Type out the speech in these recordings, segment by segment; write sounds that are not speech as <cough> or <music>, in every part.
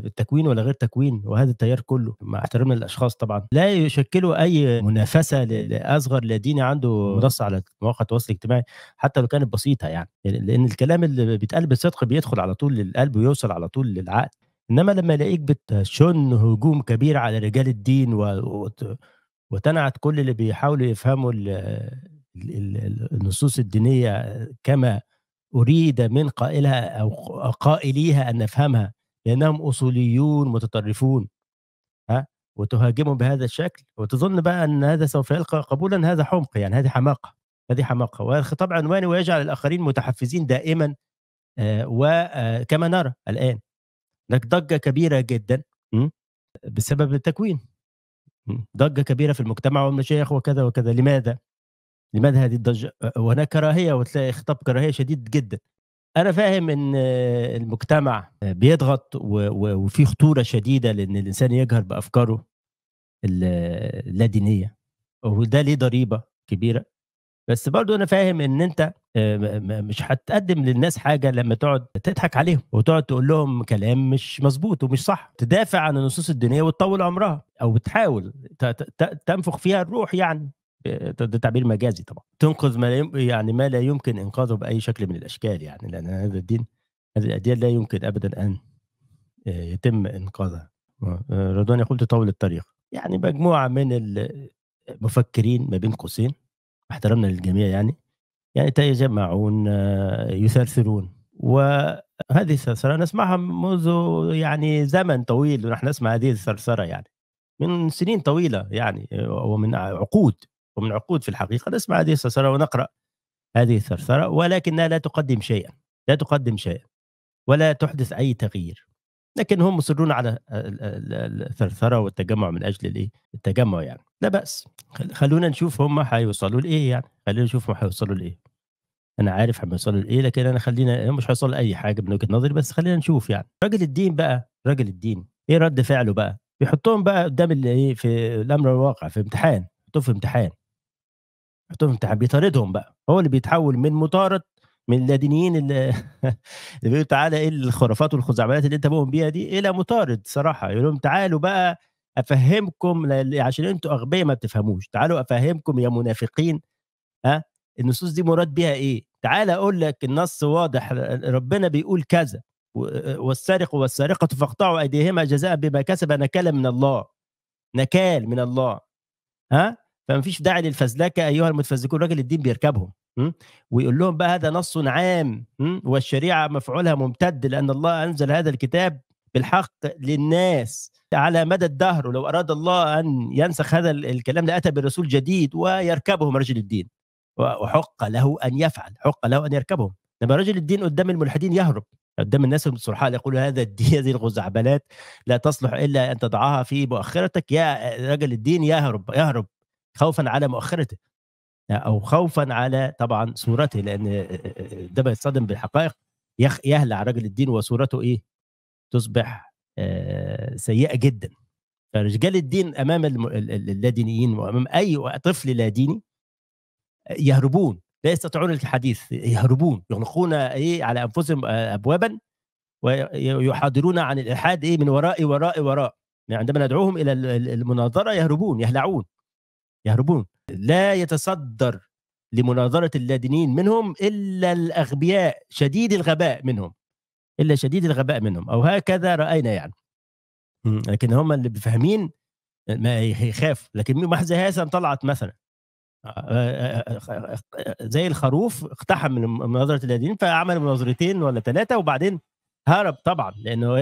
بالتكوين ولا غير تكوين وهذا التيار كله مع احترامنا للاشخاص طبعا لا يشكلوا اي منافسه لاصغر لديني عنده منصه على مواقع التواصل الاجتماعي حتى لو كانت بسيطه يعني لان الكلام اللي بيتقال بالصدق بيدخل على طول للقلب ويوصل على طول للعقل انما لما الاقيك بتشن هجوم كبير على رجال الدين و... وتنعت كل اللي بيحاولوا يفهموا النصوص الدينيه كما اريد من قائلها او قائليها ان نفهمها لانهم اصوليون متطرفون ها وتهاجمهم بهذا الشكل وتظن بقى ان هذا سوف يلقى قبولا هذا حمق يعني هذه حماقه هذه حماقه وطبعا عنواني ويجعل الاخرين متحفزين دائما آه، وكما آه، نرى الان لك ضجه كبيره جدا بسبب التكوين ضجه كبيره في المجتمع والمشايخ وكذا وكذا لماذا؟ لماذا هذه الضجه؟ وهناك آه، كراهيه وتلاقي خطاب كراهيه شديد جدا انا فاهم ان المجتمع بيضغط وفي خطوره شديده لان الانسان يجهر بافكاره اللادينيه وده ليه ضريبه كبيره بس برضو انا فاهم ان انت آه، مش هتقدم للناس حاجه لما تقعد تضحك عليهم وتقعد تقول لهم كلام مش مظبوط ومش صح تدافع عن النصوص الدينيه وتطول عمرها او بتحاول تنفخ فيها الروح يعني ده تعبير مجازي طبعا تنقذ ما يعني ما لا يمكن انقاذه باي شكل من الاشكال يعني لان هذا الدين هذه الاديان لا يمكن ابدا ان آه، يتم انقاذها آه، رضوان يقول تطول الطريق يعني مجموعه من المفكرين ما بين قوسين احترامنا للجميع يعني يعني يتجمعون آه، يثرثرون وهذه الثرثره نسمعها منذ يعني زمن طويل ونحن نسمع هذه الثرثره يعني من سنين طويله يعني ومن عقود ومن عقود في الحقيقه نسمع هذه الثرثره ونقرا هذه الثرثره ولكنها لا تقدم شيئا لا تقدم شيئا ولا تحدث اي تغيير لكن هم مصرون على الثرثره والتجمع من اجل الايه؟ التجمع يعني لا باس خلونا نشوف هم هيوصلوا لايه يعني خلينا نشوف هم هيوصلوا لايه انا عارف هيوصلوا لايه لكن انا خلينا مش هيوصلوا لاي حاجه من وجهه نظري بس خلينا نشوف يعني رجل الدين بقى رجل الدين ايه رد فعله بقى؟ بيحطهم بقى قدام الايه في الامر الواقع في امتحان في امتحان يحطهم امتحان بيطاردهم بقى هو اللي بيتحول من مطارد من اللادينيين اللي, <laughs> اللي بيقولوا تعالى ايه الخرافات والخزعبلات اللي انت بقوم بيها دي الى مطارد صراحه يقول لهم تعالوا بقى افهمكم عشان انتوا اغبياء ما بتفهموش تعالوا افهمكم يا منافقين ها النصوص دي مراد بيها ايه تعالى اقول لك النص واضح ربنا بيقول كذا والسارق والسارقة فاقطعوا أيديهما جزاء بما كسب نكالا من الله نكال من الله ها فما فيش داعي للفزلكه ايها المتفزكون راجل الدين بيركبهم ويقول لهم بقى هذا نص عام والشريعه مفعولها ممتد لان الله انزل هذا الكتاب بالحق للناس على مدى الدهر ولو اراد الله ان ينسخ هذا الكلام لاتى برسول جديد ويركبهم رجل الدين وحق له ان يفعل حق له ان يركبهم لما رجل الدين قدام الملحدين يهرب قدام الناس المصرحاء يقول هذا <laughs> الدين هذه الغزعبلات لا تصلح الا ان تضعها في مؤخرتك يا رجل الدين يهرب يهرب خوفا على مؤخرته او خوفا على طبعا صورته لان ده بيتصدم بالحقائق يهلع رجل الدين وصورته ايه؟ تصبح سيئه جدا فرجال الدين امام اللادينيين وامام اي طفل لاديني يهربون لا يستطيعون الحديث يهربون يغلقون ايه على انفسهم ابوابا ويحاضرون عن الالحاد ايه من وراء وراء وراء يعني عندما ندعوهم الى المناظره يهربون يهلعون يهربون لا يتصدر لمناظرة اللادينيين منهم إلا الأغبياء شديد الغباء منهم إلا شديد الغباء منهم أو هكذا رأينا يعني لكن هم اللي فاهمين ما يخاف لكن محزة هذا طلعت مثلا زي الخروف اقتحم من مناظرة اللادينيين فعمل مناظرتين ولا ثلاثة وبعدين هرب طبعا لأنه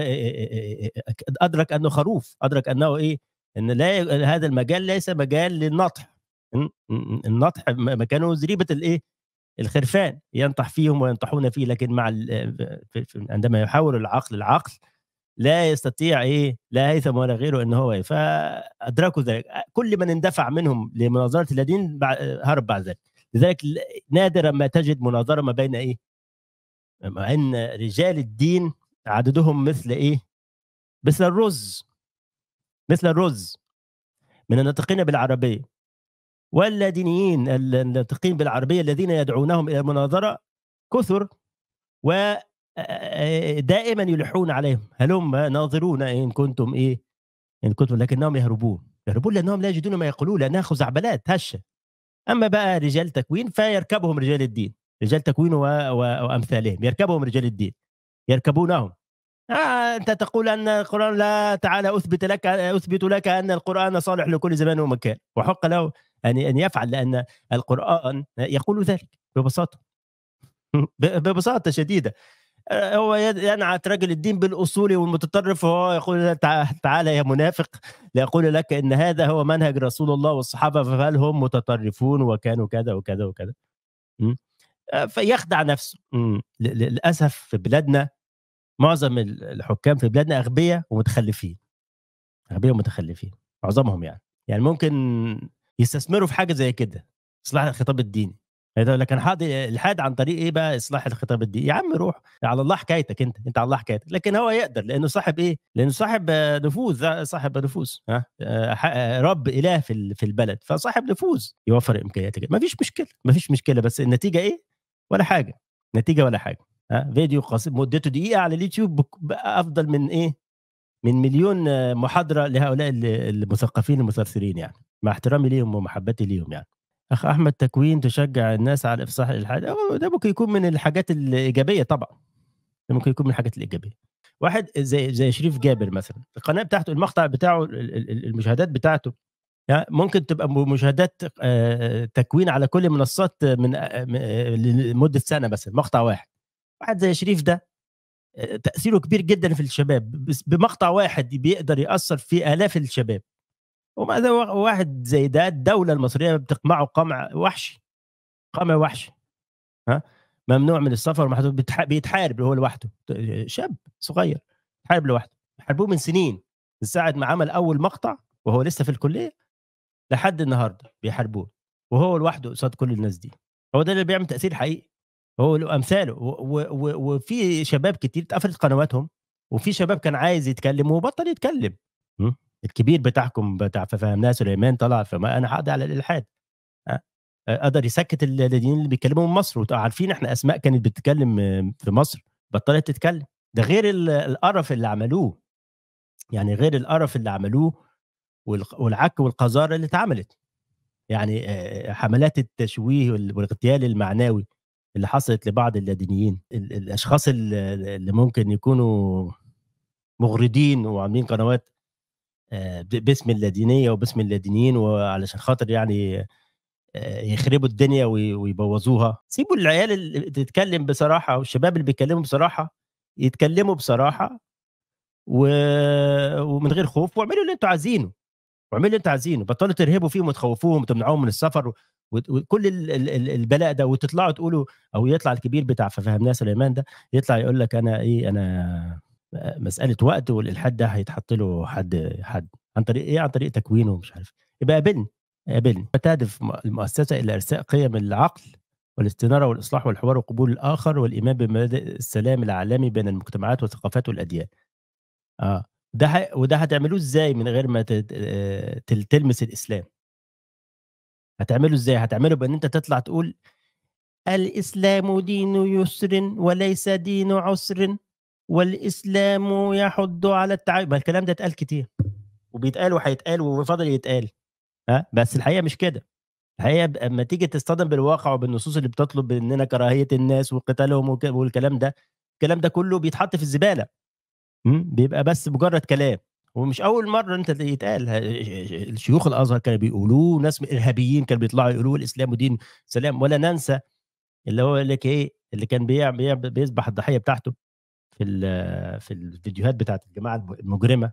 أدرك أنه خروف أدرك أنه إيه ان لا هذا المجال ليس مجال للنطح النطح مكانه زريبه الايه الخرفان ينطح فيهم وينطحون فيه لكن مع عندما يحاول العقل العقل لا يستطيع ايه لا هيثم ولا غيره ان هو إيه فادركوا ذلك كل من اندفع منهم لمناظره الذين هرب بعد ذلك لذلك نادرا ما تجد مناظره ما بين ايه مع ان رجال الدين عددهم مثل ايه مثل الرز مثل الرز من الناطقين بالعربية واللادينيين الناطقين بالعربية الذين يدعونهم إلى المناظرة كثر ودائما يلحون عليهم هل هم ناظرون إن كنتم إيه إن كنتم لكنهم يهربون يهربون لأنهم لا يجدون ما يقولون لأنها خزعبلات هشة أما بقى رجال تكوين فيركبهم رجال الدين رجال تكوين و... و... وأمثالهم يركبهم رجال الدين يركبونهم آه انت تقول ان القران لا تعالى اثبت لك اثبت لك ان القران صالح لكل زمان ومكان وحق له ان ان يفعل لان القران يقول ذلك ببساطه <laughs> ببساطه شديده آه، هو ينعت رجل الدين بالاصول والمتطرف وهو يقول تعالى يا منافق ليقول لك ان هذا هو منهج رسول الله والصحابه فهل هم متطرفون وكانوا كذا وكذا وكذا آه، فيخدع نفسه للاسف في بلادنا معظم الحكام في بلادنا اغبياء ومتخلفين اغبياء ومتخلفين معظمهم يعني يعني ممكن يستثمروا في حاجه زي كده اصلاح الخطاب الديني يقول لك انا حاضر الحاد عن طريق ايه بقى اصلاح الخطاب الديني يا عم روح على الله حكايتك انت انت على الله حكايتك لكن هو يقدر لانه صاحب ايه لانه صاحب نفوذ آه، صاحب نفوذ ها آه، آه، رب اله في البلد فصاحب نفوذ يوفر امكانياتك ما فيش مشكله ما فيش مشكله بس النتيجه ايه ولا حاجه نتيجه ولا حاجه آه، فيديو قصير مدته دقيقه على اليوتيوب افضل من ايه من مليون محاضره لهؤلاء المثقفين المثرثرين يعني مع احترامي ليهم ومحبتي ليهم يعني اخ احمد تكوين تشجع الناس على افصاح الالحاد آه، ده ممكن يكون من الحاجات الايجابيه طبعا ده ممكن يكون من الحاجات الايجابيه واحد زي زي شريف جابر مثلا القناه بتاعته المقطع بتاعه المشاهدات بتاعته يعني ممكن تبقى مشاهدات آه، تكوين على كل منصات من لمده سنه مثلا مقطع واحد واحد زي شريف ده آه، تاثيره كبير جدا في الشباب بمقطع واحد بيقدر ياثر في الاف الشباب وماذا واحد زي ده الدوله المصريه بتقمعه قمع وحشي قمع وحشي ها ممنوع من السفر بيتحارب هو لوحده شاب صغير حارب لوحده حاربوه من سنين من ساعه ما عمل اول مقطع وهو لسه في الكليه لحد النهارده بيحاربوه وهو لوحده قصاد كل الناس دي هو ده اللي بيعمل تاثير حقيقي هو له امثاله وفي شباب كتير اتقفلت قنواتهم وفي شباب كان عايز يتكلم وبطل يتكلم الكبير بتاعكم بتاع فهمناه سليمان طلع فما انا هقعد على الالحاد آه، آه، قدر يسكت الذين اللي بيتكلموا من مصر وعارفين احنا اسماء كانت بتتكلم في مصر بطلت تتكلم ده غير القرف اللي عملوه يعني غير القرف اللي عملوه والعك والقذاره اللي اتعملت يعني آه، حملات التشويه والاغتيال المعنوي اللي حصلت لبعض اللادينيين الاشخاص اللي ممكن يكونوا مغردين وعاملين قنوات آه، باسم اللادينيه وباسم اللادينيين وعلشان خاطر يعني آه، يخربوا الدنيا ويبوظوها سيبوا العيال اللي تتكلم بصراحه والشباب اللي بيتكلموا بصراحه يتكلموا بصراحه و... ومن غير خوف واعملوا اللي انتوا عايزينه واعملوا اللي انتوا عايزينه بطلوا ترهبوا فيهم وتخوفوهم وتمنعوهم من السفر وكل البلاء ده وتطلعوا تقولوا او يطلع الكبير بتاع ففهمناه سليمان ده يطلع يقول لك انا ايه انا مساله وقت والالحاد ده هيتحط له حد حد عن طريق ايه عن طريق تكوينه ومش عارف يبقى قابلني قابلني بتهدف المؤسسه الى ارساء قيم العقل والاستناره والاصلاح والحوار وقبول الاخر والايمان بمبادئ السلام العالمي بين المجتمعات والثقافات والاديان اه ده وده هتعملوه ازاي من غير ما آه، تلتمس الاسلام هتعمله ازاي هتعمله بان انت تطلع تقول الاسلام دين يسر وليس دين عسر والاسلام يحض على التعب الكلام ده اتقال كتير وبيتقال وهيتقال وفضل يتقال ها بس الحقيقه مش كده الحقيقه اما تيجي تصطدم بالواقع وبالنصوص اللي بتطلب اننا كراهيه الناس وقتالهم والكلام ده الكلام ده كله بيتحط في الزباله بيبقى بس مجرد كلام ومش اول مره انت يتقال الشيوخ الازهر كانوا بيقولوه ناس ارهابيين كانوا بيطلعوا يقولوا الاسلام ودين سلام ولا ننسى اللي هو يقول لك ايه اللي كان بيعمل بيذبح الضحيه بتاعته في في الفيديوهات بتاعت الجماعه المجرمه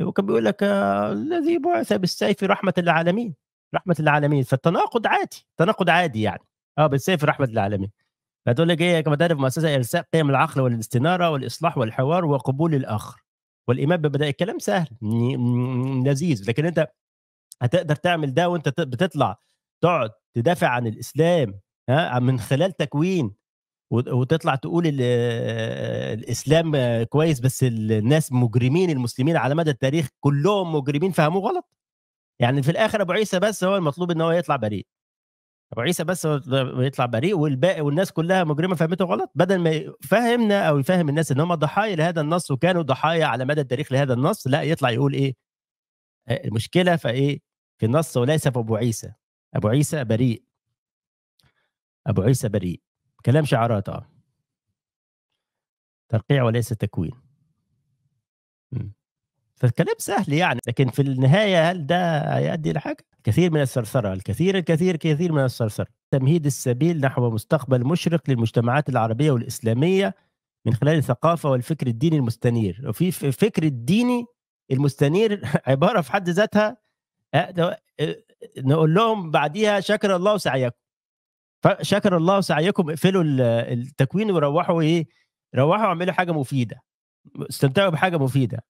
وكان بيقول لك آه، الذي بعث بالسيف رحمه للعالمين رحمه للعالمين فالتناقض عادي تناقض عادي يعني اه بالسيف رحمه للعالمين فتقول لك ايه كما تعرف مؤسسه ارساء قيم العقل والاستناره والاصلاح والحوار وقبول الاخر والامام ببدا الكلام سهل لذيذ لكن انت هتقدر تعمل ده وانت بتطلع تقعد تدافع عن الاسلام ها من خلال تكوين وتطلع تقول الاسلام كويس بس الناس مجرمين المسلمين على مدى التاريخ كلهم مجرمين فهموه غلط يعني في الاخر ابو عيسى بس هو المطلوب ان هو يطلع بريء ابو عيسى بس بيطلع بريء والباقي والناس كلها مجرمه فهمته غلط بدل ما يفهمنا او يفهم الناس ان هم ضحايا لهذا النص وكانوا ضحايا على مدى التاريخ لهذا النص لا يطلع يقول ايه آه، المشكله فايه في النص إيه؟ وليس في ابو عيسى ابو عيسى بريء ابو عيسى بريء كلام شعارات اه ترقيع وليس تكوين م. فالكلام سهل يعني لكن في النهايه هل ده هيؤدي لحاجه؟ كثير من الثرثره، الكثير الكثير كثير من الثرثره. تمهيد السبيل نحو مستقبل مشرق للمجتمعات العربيه والاسلاميه من خلال الثقافه والفكر الديني المستنير، وفي فكر الديني المستنير <laughs> عباره في حد ذاتها آه، آه، نقول لهم بعديها شكر الله سعيكم. شكر الله سعيكم اقفلوا التكوين وروحوا ايه؟ روحوا اعملوا حاجه مفيده. استمتعوا بحاجه مفيده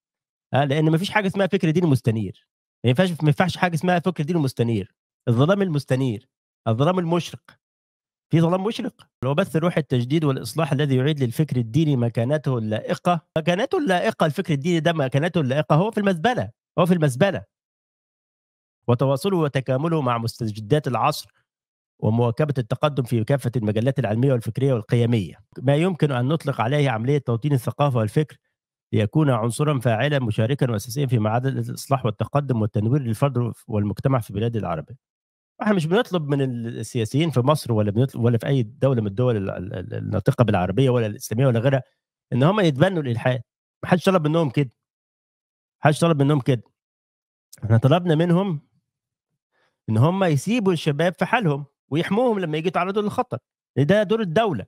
آه، لان ما فيش حاجه اسمها فكر دين مستنير ما ينفعش ما ينفعش حاجه اسمها فكر دين مستنير الظلام المستنير الظلام المشرق في ظلام مشرق هو بث روح التجديد والاصلاح الذي يعيد للفكر الديني مكانته اللائقه مكانته اللائقه الفكر الديني ده مكانته اللائقه هو في المزبله هو في المزبله وتواصله وتكامله مع مستجدات العصر ومواكبه التقدم في كافه المجلات العلميه والفكريه والقيميه ما يمكن ان نطلق عليه عمليه توطين الثقافه والفكر ليكون عنصرا فاعلا مشاركا واساسيا في معادله الاصلاح والتقدم والتنوير للفرد والمجتمع في بلاد العربيه. احنا مش بنطلب من السياسيين في مصر ولا بنطلب ولا في اي دوله من الدول الناطقه بالعربيه ولا الاسلاميه ولا غيرها ان هم يتبنوا الالحاد. ما حدش طلب منهم كده. ما حدش طلب منهم كده. احنا طلبنا منهم ان هم يسيبوا الشباب في حالهم ويحموهم لما يجي يتعرضوا للخطر. ده دور الدوله.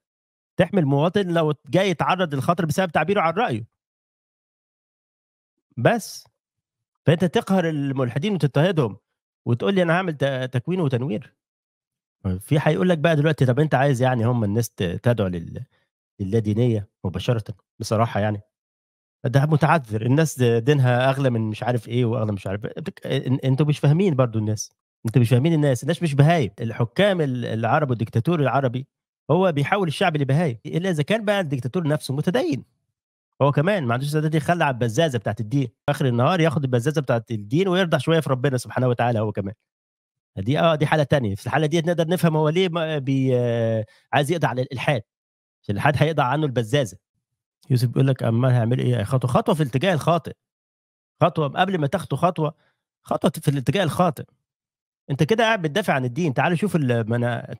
تحمي المواطن لو جاي يتعرض للخطر بسبب تعبيره عن رايه. بس فانت تقهر الملحدين وتضطهدهم وتقول لي انا هعمل تكوين وتنوير في هيقول لك بقى دلوقتي طب انت عايز يعني هم الناس تدعو لل لله دينيه مباشره بصراحه يعني ده متعذر الناس دينها اغلى من مش عارف ايه واغلى مش عارف إيه. انتوا مش فاهمين برضو الناس انتوا مش فاهمين الناس الناس مش بهايم الحكام العرب والديكتاتور العربي هو بيحول الشعب لبهايم الا اذا كان بقى الديكتاتور نفسه متدين هو كمان ما عندوش استعداد يخلع البزازه بتاعت الدين اخر النهار ياخد البزازه بتاعت الدين ويرضى شويه في ربنا سبحانه وتعالى هو كمان دي اه دي حاله تانية في الحاله دي نقدر نفهم هو ليه بي آه عايز يقضي على الالحاد عشان الالحاد هيقضى عنه البزازه يوسف بيقول لك اما هيعمل ايه خطوه خطوه في الاتجاه الخاطئ خطوه قبل ما تاخدوا خطوه خطوه في الاتجاه الخاطئ انت كده قاعد بتدافع عن الدين تعالوا شوف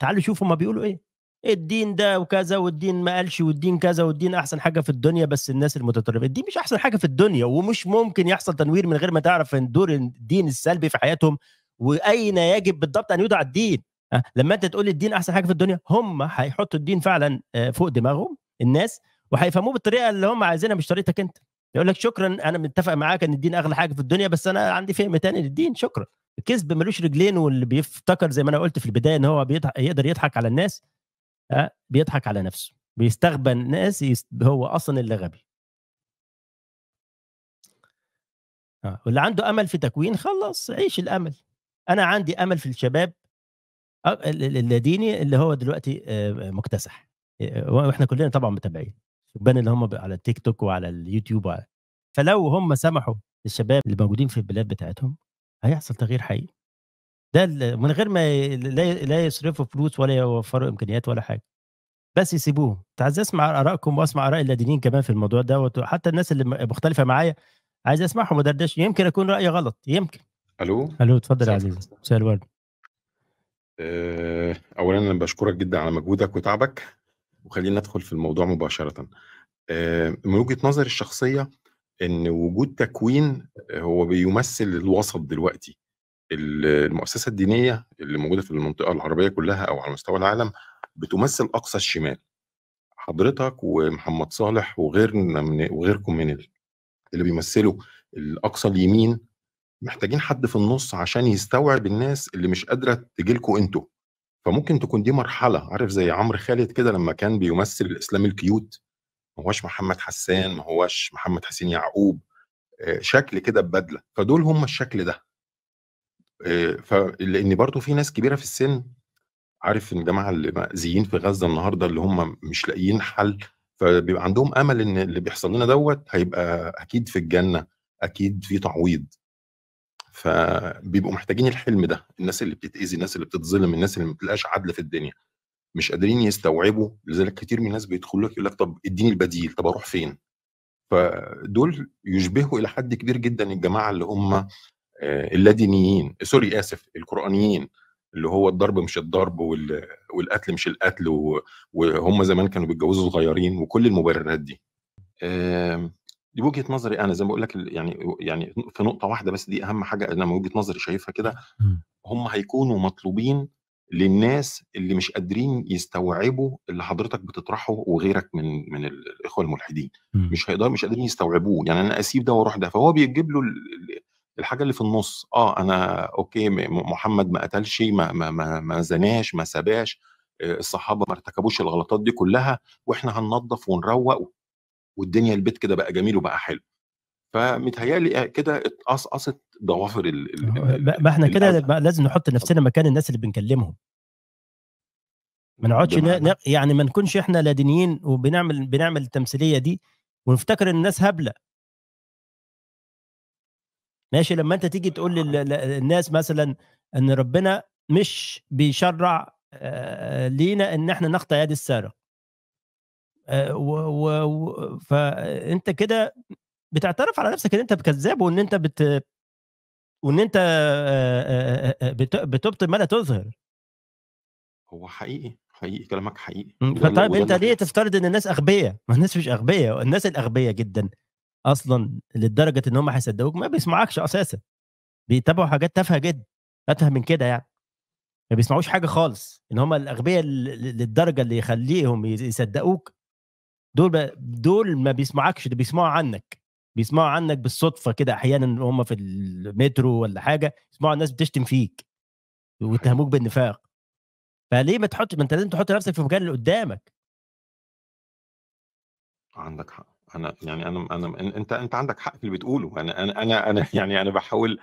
تعالوا شوف هم بيقولوا ايه الدين ده وكذا والدين ما قالش والدين كذا والدين احسن حاجه في الدنيا بس الناس المتطرفه الدين مش احسن حاجه في الدنيا ومش ممكن يحصل تنوير من غير ما تعرف دور الدين السلبي في حياتهم واين يجب بالضبط ان يوضع الدين لما انت تقول الدين احسن حاجه في الدنيا هم هيحطوا الدين فعلا آه، فوق دماغهم الناس وهيفهموه بالطريقه اللي هم عايزينها مش طريقتك انت يقول لك شكرا انا متفق معاك ان الدين اغلى حاجه في الدنيا بس انا عندي فهم تاني للدين شكرا الكذب ملوش رجلين واللي بيفتكر زي ما انا قلت في البدايه ان هو بيضح... يقدر يضحك على الناس آه، بيضحك على نفسه بيستخبن ناس هو اصلا اللي غبي آه، واللي عنده امل في تكوين خلص عيش الامل انا عندي امل في الشباب اللاديني اللي هو دلوقتي آه، مكتسح واحنا كلنا طبعا متابعين الشبان اللي هم على التيك توك وعلى اليوتيوب وعلى. فلو هم سمحوا للشباب اللي موجودين في البلاد بتاعتهم هيحصل تغيير حقيقي ده من غير ما لا يصرفوا فلوس ولا يوفروا امكانيات ولا حاجه بس يسيبوه كنت عايز اسمع ارائكم واسمع اراء اللادينيين كمان في الموضوع دوت حتى الناس اللي مختلفه معايا عايز اسمعهم ودردش يمكن اكون رايي غلط يمكن الو الو اتفضل يا عزيزي مساء الورد آه، اولا انا بشكرك جدا على مجهودك وتعبك وخلينا ندخل في الموضوع مباشره آه، من وجهه نظري الشخصيه ان وجود تكوين هو بيمثل الوسط دلوقتي المؤسسه الدينيه اللي موجوده في المنطقه العربيه كلها او على مستوى العالم بتمثل اقصى الشمال حضرتك ومحمد صالح وغيرنا من وغيركم من اللي بيمثلوا الاقصى اليمين محتاجين حد في النص عشان يستوعب الناس اللي مش قادره تجي لكم انتوا فممكن تكون دي مرحله عارف زي عمرو خالد كده لما كان بيمثل الاسلام الكيوت ما هوش محمد حسان ما هوش محمد حسين يعقوب آه، شكل كده ببدله فدول هم الشكل ده آآ آه، لإن برضه في ناس كبيرة في السِن، عارف ان الجماعة اللي مأذيين في غزة النهارده اللي هم مش لاقيين حَل، فبيبقى عندهم أمل إن اللي بيحصل لنا دوت هيبقى أكيد في الجنة، أكيد في تعويض. فبيبقوا محتاجين الحلم ده، الناس اللي بتتأذي، الناس اللي بتتظلم، الناس اللي ما بتلاقاش عدْل في الدنيا، مش قادرين يستوعبوا، لذلك كتير من الناس بيدخلوا لك يقول لك طَب ادّيني البديل، طَب أروح فين؟ فدول يشبهوا إلى حد كبير جدًا الجماعة اللي هم آه، اللادينيين سوري اسف القرانيين اللي هو الضرب مش الضرب والقتل مش القتل وهم زمان كانوا بيتجوزوا صغيرين وكل المبررات دي دي وجهه نظري انا زي ما بقول لك يعني يعني في نقطه واحده بس دي اهم حاجه انا من وجهه نظري شايفها كده هم هيكونوا مطلوبين للناس اللي مش قادرين يستوعبوا اللي حضرتك بتطرحه وغيرك من من الاخوه الملحدين مش هيقدروا مش قادرين يستوعبوه يعني انا اسيب ده واروح ده فهو بيجيب له الحاجه اللي في النص اه انا اوكي محمد ما قتلش ما ما ما, ما زناش ما سباش آه، الصحابه ما ارتكبوش الغلطات دي كلها واحنا هننظف ونروق والدنيا البيت كده بقى جميل وبقى حلو فمتهيألي آه، كده اتقصقصت ضوافر ال ما احنا كده لازم نحط نفسنا مكان الناس اللي بنكلمهم ما نقعدش يعني ما نكونش احنا لا دينيين وبنعمل بنعمل التمثيليه دي ونفتكر ان الناس هبله ماشي لما انت تيجي تقول للناس مثلا ان ربنا مش بيشرع لينا ان احنا نقطع يد السارق و... فانت كده بتعترف على نفسك ان انت كذاب وان انت بت وان انت بتبطل ما لا تظهر هو حقيقي حقيقي كلامك حقيقي طيب انت ليه تفترض ان الناس اغبياء ما الناس مش اغبياء الناس الاغبياء جدا اصلا لدرجه ان هم هيصدقوك ما بيسمعكش اساسا بيتابعوا حاجات تافهه جدا اتفه من كده يعني ما بيسمعوش حاجه خالص ان هم الاغبياء للدرجه اللي يخليهم يصدقوك دول ب... دول ما بيسمعكش ده بيسمعوا عنك بيسمعوا عنك بالصدفه كده احيانا هم في المترو ولا حاجه يسمعوا الناس بتشتم فيك ويتهموك بالنفاق فليه ما تحط ما انت لازم تحط نفسك في مكان اللي قدامك عندك حق أنا يعني أنا أنا أنت أنت عندك حق في اللي بتقوله، أنا أنا أنا أنا <laughs> يعني أنا بحاول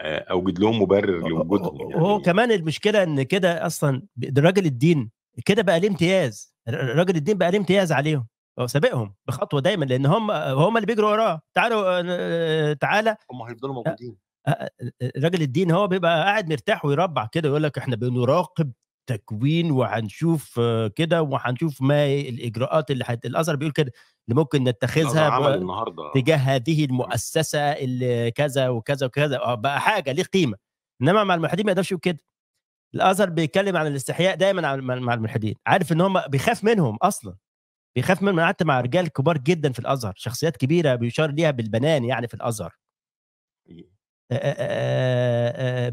أوجد لهم مبرر لوجودهم يعني وهو كمان المشكلة إن كده أصلًا راجل الدين كده بقى ليه امتياز، راجل الدين بقى ليه امتياز عليهم، هو سابقهم بخطوة دايمًا لأن هم هم اللي بيجروا وراه، تعالوا تعالى هم هيفضلوا موجودين راجل الدين هو بيبقى قاعد مرتاح ويربع كده ويقول لك احنا بنراقب تكوين وهنشوف آه، كده وهنشوف ما الاجراءات اللي حت... الازهر بيقول كده اللي ممكن نتخذها ب... تجاه هذه المؤسسه اللي كذا وكذا وكذا آه، بقى حاجه ليه قيمه انما مع الملحدين ما يقدرش يقول كده الازهر بيتكلم عن الاستحياء دايما مع الملحدين عارف ان هم بيخاف منهم اصلا بيخاف منهم قعدت مع رجال كبار جدا في الازهر شخصيات كبيره بيشار ليها بالبنان يعني في الازهر آه، آه، آه،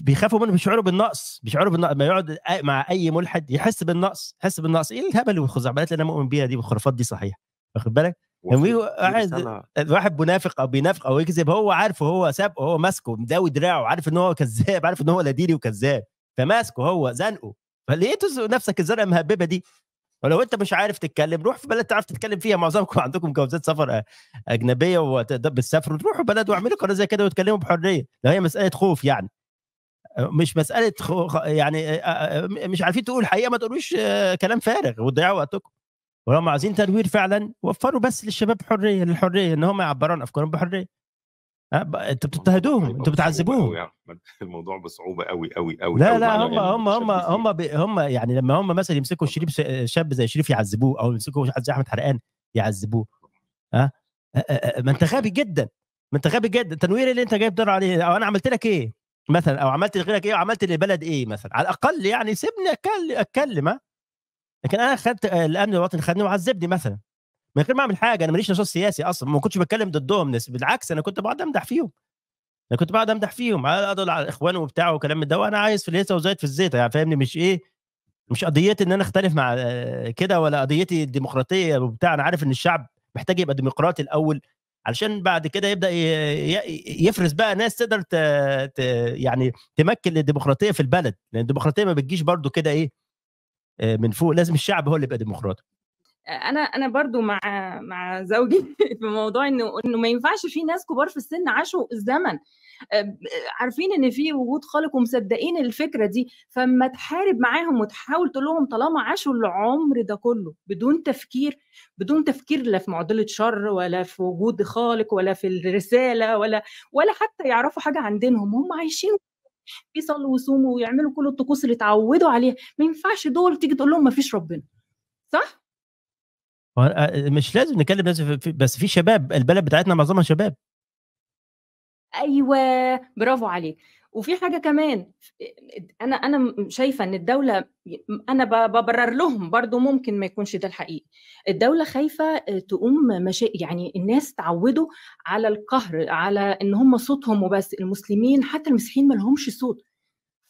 بيخافوا منه بيشعروا بالنقص بيشعروا بالنقص ما يقعد مع اي ملحد يحس بالنقص يحس بالنقص ايه الهبل والخزعبلات اللي انا مؤمن بيها دي والخرافات دي صحيحه واخد بالك واحد واحد منافق او بينافق او يكذب هو عارفه هو سابقه هو ماسكه مداوي دراعه عارف ان هو كذاب <laughs> عارف ان هو لديري وكذاب فماسكه هو زنقه فليه نفسك الزنقه المهببه دي ولو انت مش عارف تتكلم روح في بلد تعرف تتكلم فيها معظمكم <laughs> عندكم جوازات سفر آه، اجنبيه وتقدر بتسافروا تروحوا بلد واعملوا قناه زي كده وتكلموا بحريه لو هي مساله خوف يعني مش مساله خو... يعني آه، آه، مش عارفين تقول الحقيقه ما تقولوش كلام فارغ وتضيعوا وقتكم ولو عايزين تنوير فعلا وفروا بس للشباب حريه للحريه ان هم يعبروا عن افكارهم بحريه أه، انت بتضطهدوهم انتوا بتعذبوهم يعني. الموضوع بصعوبه قوي قوي قوي لا لا هم هم هم هم هم يعني لما هم مثلا يمسكوا شريف شاب زي شريف يعذبوه او يمسكوا حد زي احمد حرقان يعذبوه ها أه؟ أه، ما انت غبي جدا ما انت غبي جدا التنوير اللي انت جايب بتدور عليه او انا عملت لك ايه مثلا او عملت لغيرك ايه وعملت للبلد ايه مثلا على الاقل يعني سيبني اتكلم اتكلم لكن انا خدت الامن الوطني خدني وعذبني مثلا من غير ما اعمل حاجه انا ماليش نشاط سياسي اصلا ما كنتش بتكلم ضدهم ناس بالعكس انا كنت بقعد امدح فيهم انا كنت بقعد امدح فيهم ادول على اخوانه وبتاع وكلام من ده وانا عايز في الهيصه وزيت في الزيت يعني فاهمني مش ايه مش قضيتي ان انا اختلف مع آه، كده ولا قضيتي الديمقراطيه وبتاع انا عارف ان الشعب محتاج يبقى ديمقراطي الاول علشان بعد كده يبدا يفرز بقى ناس تقدر تـ تـ يعني تمكن الديمقراطيه في البلد لان الديمقراطيه ما بتجيش برضو كده ايه آه، من فوق لازم الشعب هو اللي يبقى ديمقراطي انا انا برضو مع مع زوجي <laughs> في موضوع انه انه ما ينفعش في ناس كبار في السن عاشوا الزمن آه، عارفين ان في وجود خالق ومصدقين الفكره دي فما تحارب معاهم وتحاول تقول لهم طالما عاشوا العمر ده كله بدون تفكير بدون تفكير لا في معضله شر ولا في وجود خالق ولا في الرساله ولا ولا حتى يعرفوا حاجه عن دينهم هم عايشين بيصلوا ويصوموا ويعملوا كل الطقوس اللي اتعودوا عليها ما ينفعش دول تيجي تقول لهم ما فيش ربنا صح مش لازم نكلم ناس بس في شباب البلد بتاعتنا معظمها شباب ايوه برافو عليك وفي حاجه كمان انا انا شايفه ان الدوله انا ببرر لهم برضو ممكن ما يكونش ده الحقيقي الدوله خايفه آه، تقوم مشا... يعني الناس تعودوا على القهر على ان هم صوتهم وبس المسلمين حتى المسيحيين ما لهمش صوت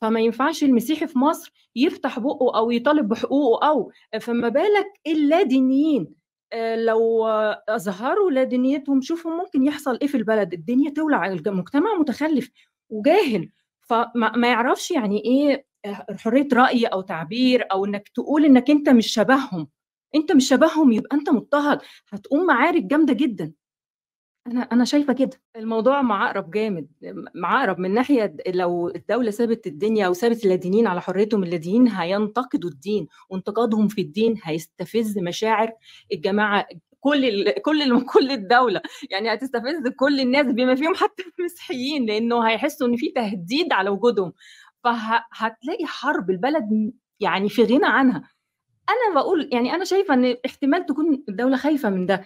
فما ينفعش المسيحي في مصر يفتح بقه او يطالب بحقوقه او فما بالك اللادينيين آه، لو اظهروا لادينيتهم شوفوا ممكن يحصل ايه في البلد الدنيا تولع المجتمع متخلف وجاهل فما يعرفش يعني ايه آه، حريه راي او تعبير او انك تقول انك انت مش شبههم انت مش شبههم يبقى انت مضطهد هتقوم معارك جامده جدا أنا أنا شايفة كده، الموضوع معقرب جامد، معقرب من ناحية لو الدولة سابت الدنيا وسابت اللادينيين على حريتهم، اللادينيين هينتقدوا الدين، وانتقادهم في الدين هيستفز مشاعر الجماعة كل ال كل ال كل الدولة، يعني هتستفز كل الناس بما فيهم حتى المسيحيين، لأنه هيحسوا إن في تهديد على وجودهم، فهتلاقي حرب البلد يعني في غنى عنها. أنا بقول يعني أنا شايفة إن احتمال تكون الدولة خايفة من ده.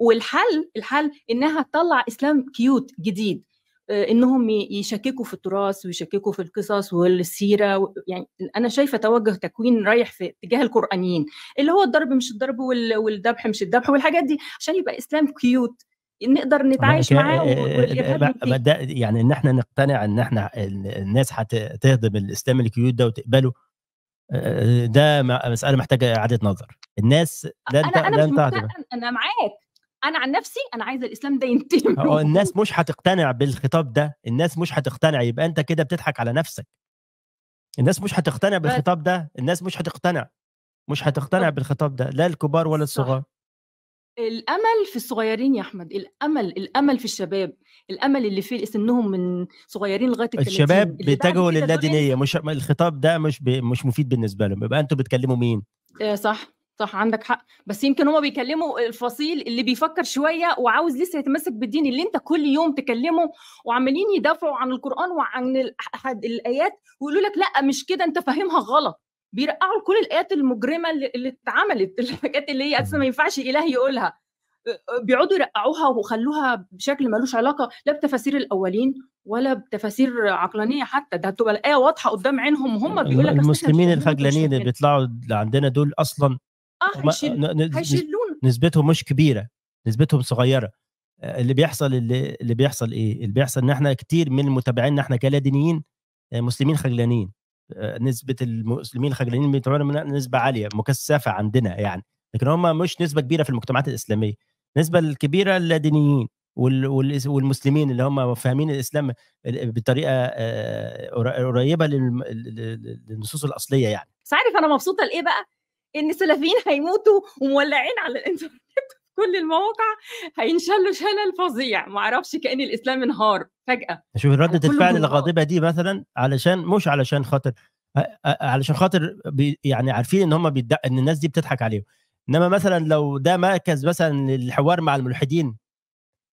والحل الحل انها تطلع اسلام كيوت جديد آه، انهم يشككوا في التراث ويشككوا في القصص والسيره يعني انا شايفه توجه تكوين رايح في اتجاه القرانيين اللي هو الضرب مش الضرب والذبح مش الذبح والحاجات دي عشان يبقى اسلام كيوت نقدر نتعايش معاه آه، آه، يعني ان احنا نقتنع ان احنا الناس هتهضم الاسلام الكيوت ده وتقبله ده مساله محتاجه اعاده نظر الناس لا انا انا انا معاك انا عن نفسي انا عايزه الاسلام ده ينتهي هو آه، الناس مش هتقتنع بالخطاب ده الناس مش هتقتنع يبقى انت كده بتضحك على نفسك الناس مش هتقتنع بالخطاب ده الناس مش هتقتنع مش هتقتنع بالخطاب ده لا الكبار ولا الصغار الامل في الصغيرين يا احمد الامل الامل في الشباب الامل اللي فيه سنهم من صغيرين لغايه الشباب بيتجهوا للادينيه مش الخطاب ده مش ب... مش مفيد بالنسبه لهم يبقى انتوا بتكلموا مين آه، صح صح عندك حق بس يمكن هما بيكلموا الفصيل اللي بيفكر شويه وعاوز لسه يتمسك بالدين اللي انت كل يوم تكلمه وعمالين يدافعوا عن القران وعن الايات ويقولوا لك لا مش كده انت فاهمها غلط بيرقعوا كل الايات المجرمه اللي اتعملت <laughs> الحاجات اللي هي اصلا ما ينفعش اله يقولها بيقعدوا يرقعوها وخلوها بشكل ملوش علاقه لا بتفاسير الاولين ولا بتفاسير عقلانيه حتى ده هتبقى الايه واضحه قدام عينهم وهم بيقول لك المسلمين الفجلانين اللي بيطلعوا عندنا دول اصلا هيشلون نسبتهم مش كبيره نسبتهم صغيره آه، اللي بيحصل اللي, اللي بيحصل ايه اللي بيحصل ان احنا كتير من متابعينا احنا كلادينيين آه، مسلمين خجلانين آه، نسبه المسلمين الخجلانين من نسبه عاليه مكثفه عندنا يعني لكن هم مش نسبه كبيره في المجتمعات الاسلاميه النسبه الكبيره اللادينيين والمسلمين اللي هم فاهمين الاسلام بطريقه قريبه للنصوص الاصليه يعني بس عارف انا مبسوطه لايه بقى ان سلفيين هيموتوا ومولعين على الانترنت كل المواقع هينشلوا شلل فظيع ما اعرفش كان الاسلام انهار فجاه شوف رده الفعل الغاضبه دي مثلا علشان مش علشان خاطر علشان خاطر يعني عارفين ان هم بيدق ان الناس دي بتضحك عليهم انما مثلا لو ده مركز مثلا للحوار مع الملحدين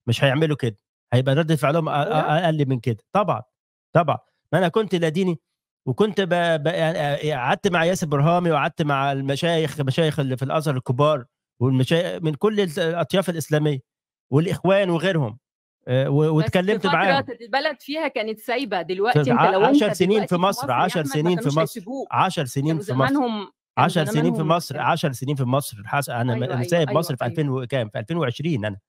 مش هيعملوا كده هيبقى رده فعلهم اقل من كده طبعا طبعا ما انا كنت لا ديني وكنت يعني قعدت مع ياسر برهامي وقعدت مع المشايخ المشايخ اللي في الازهر الكبار والمشايخ من كل الاطياف الاسلاميه والاخوان وغيرهم آه، واتكلمت معاهم البلد فيها كانت سايبه دلوقتي انت لو 10 يعني سنين في مصر 10 سنين في مصر 10 سنين في مصر 10 سنين في مصر 10 سنين في مصر انا أيوة أيوة سايب أيوة مصر في 2000 وكام في 2020 انا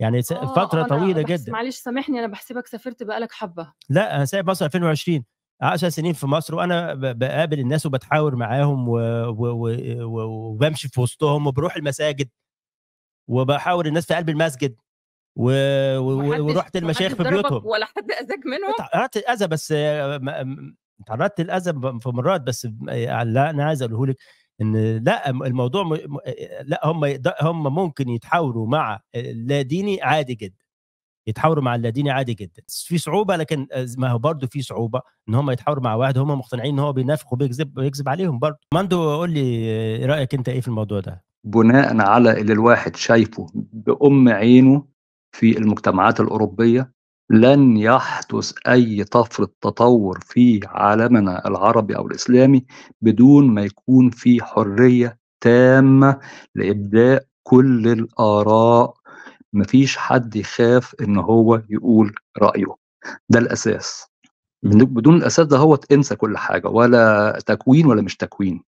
يعني آه، فتره آه، طويله جدا معلش سامحني انا بحسبك سافرت بقالك حبه لا انا سايب مصر 2020 10 سنين في مصر وانا بقابل الناس وبتحاور معاهم وبمشي في وسطهم وبروح المساجد وبحاور الناس في قلب المسجد و... ورحت المشايخ في بيوتهم ولا حد اذاك منهم تعرضت الاذى بس تعرضت الاذى في مرات بس آه، لا انا عايز اقوله لك ان لا الموضوع م... آه، لا هم هم ممكن يتحاوروا مع اللاديني عادي جدا يتحاوروا مع اللاديني عادي جدا في صعوبه لكن آه، ما هو برضه في صعوبه ان هم يتحاوروا مع واحد هم مقتنعين ان هو بينافق وبيكذب ويكذب عليهم برضه ماندو قول لي آه، رايك انت ايه في الموضوع ده بناء على اللي الواحد شايفه بام عينه في المجتمعات الاوروبيه لن يحدث اي طفره تطور في عالمنا العربي او الاسلامي بدون ما يكون في حريه تامه لابداء كل الاراء مفيش حد يخاف ان هو يقول رايه ده الاساس بدون الاساس ده هو انسى كل حاجه ولا تكوين ولا مش تكوين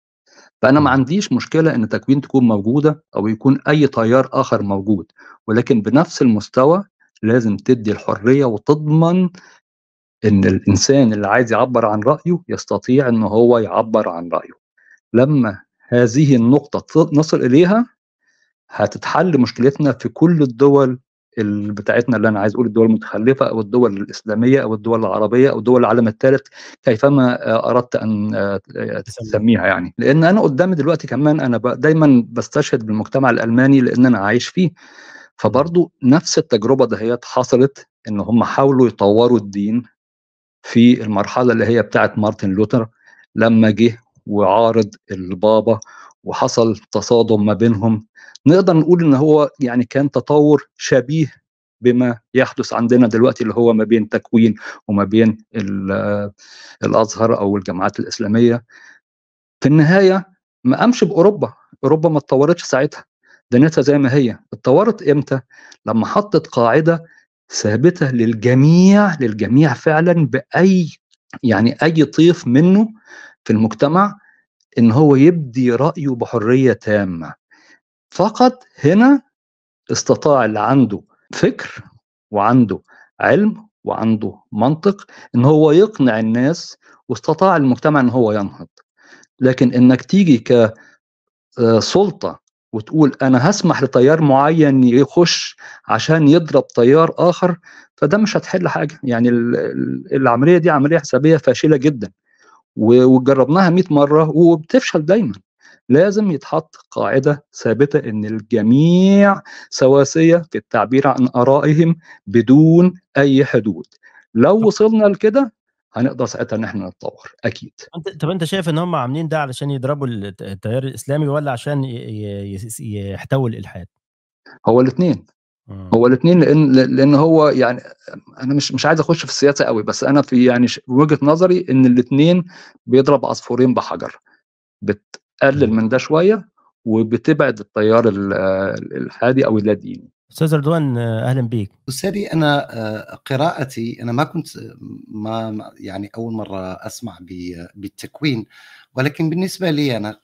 فانا ما عنديش مشكله ان تكوين تكون موجوده او يكون اي تيار اخر موجود ولكن بنفس المستوى لازم تدي الحريه وتضمن ان الانسان اللي عايز يعبر عن رايه يستطيع ان هو يعبر عن رايه لما هذه النقطه نصل اليها هتتحل مشكلتنا في كل الدول بتاعتنا اللي انا عايز اقول الدول المتخلفه او الدول الاسلاميه او الدول العربيه او دول العالم الثالث كيفما اردت ان آه، تسميها يعني لان انا قدامي دلوقتي كمان انا دايما بستشهد بالمجتمع الالماني لان انا عايش فيه فبرضه نفس التجربه دهيت حصلت ان هم حاولوا يطوروا الدين في المرحله اللي هي بتاعت مارتن لوثر لما جه وعارض البابا وحصل تصادم ما بينهم نقدر نقول ان هو يعني كان تطور شبيه بما يحدث عندنا دلوقتي اللي هو ما بين تكوين وما بين آه، الازهر او الجماعات الاسلاميه في النهايه ما قامش باوروبا اوروبا ما اتطورتش ساعتها دنيتها زي ما هي اتطورت امتى لما حطت قاعده ثابته للجميع للجميع فعلا باي يعني اي طيف منه في المجتمع ان هو يبدي رايه بحريه تامه فقط هنا استطاع اللي عنده فكر وعنده علم وعنده منطق ان هو يقنع الناس واستطاع المجتمع ان هو ينهض لكن انك تيجي كسلطه آه، وتقول انا هسمح لتيار معين يخش عشان يضرب تيار اخر فده مش هتحل حاجه يعني العمليه دي عمليه حسابيه فاشله جدا وجربناها 100 مره وبتفشل دايما لازم يتحط قاعده ثابته ان الجميع سواسيه في التعبير عن ارائهم بدون اي حدود لو وصلنا لكده هنقدر ساعتها ان احنا نتطور اكيد انت طب انت شايف ان هم عاملين ده علشان يضربوا التيار الاسلامي ولا عشان يحتووا الالحاد هو الاثنين هو آه. الاثنين لان لان هو يعني انا مش مش عايز اخش في السياسه قوي بس انا في يعني وجهه نظري ان الاثنين بيضرب عصفورين بحجر بتقلل من ده شويه وبتبعد التيار الحادي او اللاديني استاذ رضوان اهلا بيك استاذي انا آه، قراءتي انا ما كنت ما يعني اول مره اسمع بالتكوين ولكن بالنسبه لي انا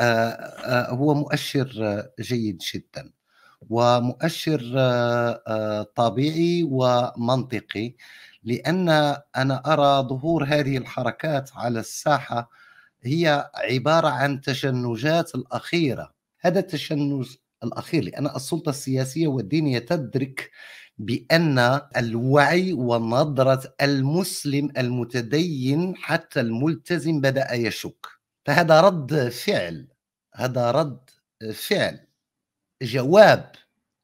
آه، هو مؤشر جيد جدا ومؤشر آه، آه، طبيعي ومنطقي لان انا ارى ظهور هذه الحركات على الساحه هي عباره عن تشنجات الاخيره هذا التشنج الاخير لان السلطه السياسيه والدينيه تدرك بان الوعي ونظره المسلم المتدين حتى الملتزم بدا يشك فهذا رد فعل هذا رد فعل جواب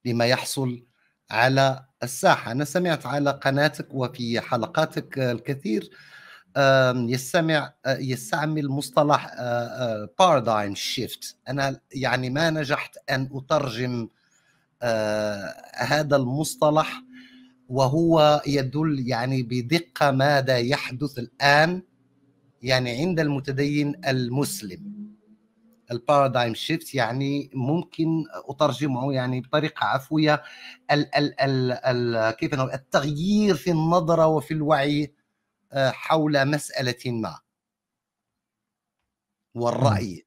لما يحصل على الساحة أنا سمعت على قناتك وفي حلقاتك الكثير يستمع يستعمل مصطلح بارادايم شيفت أنا يعني ما نجحت أن أترجم هذا المصطلح وهو يدل يعني بدقة ماذا يحدث الآن يعني عند المتدين المسلم البارادايم شيفت يعني ممكن اترجمه يعني بطريقه عفويه ال ال ال ال كيف نقول التغيير في النظره وفي الوعي آه، حول مساله ما والراي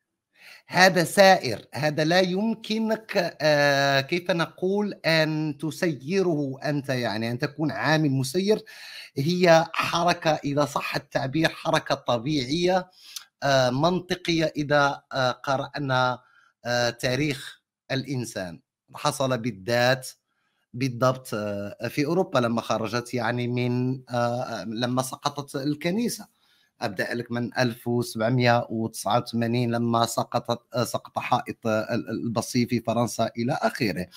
هذا سائر هذا لا يمكنك آه، كيف نقول ان تسيره انت يعني ان تكون عامل مسير هي حركه اذا صح التعبير حركه طبيعيه آه، منطقيه اذا آه، قرانا آه، تاريخ الانسان حصل بالذات بالضبط في اوروبا لما خرجت يعني من لما سقطت الكنيسه ابدا لك من 1789 لما سقطت سقط حائط البصي في فرنسا الى اخره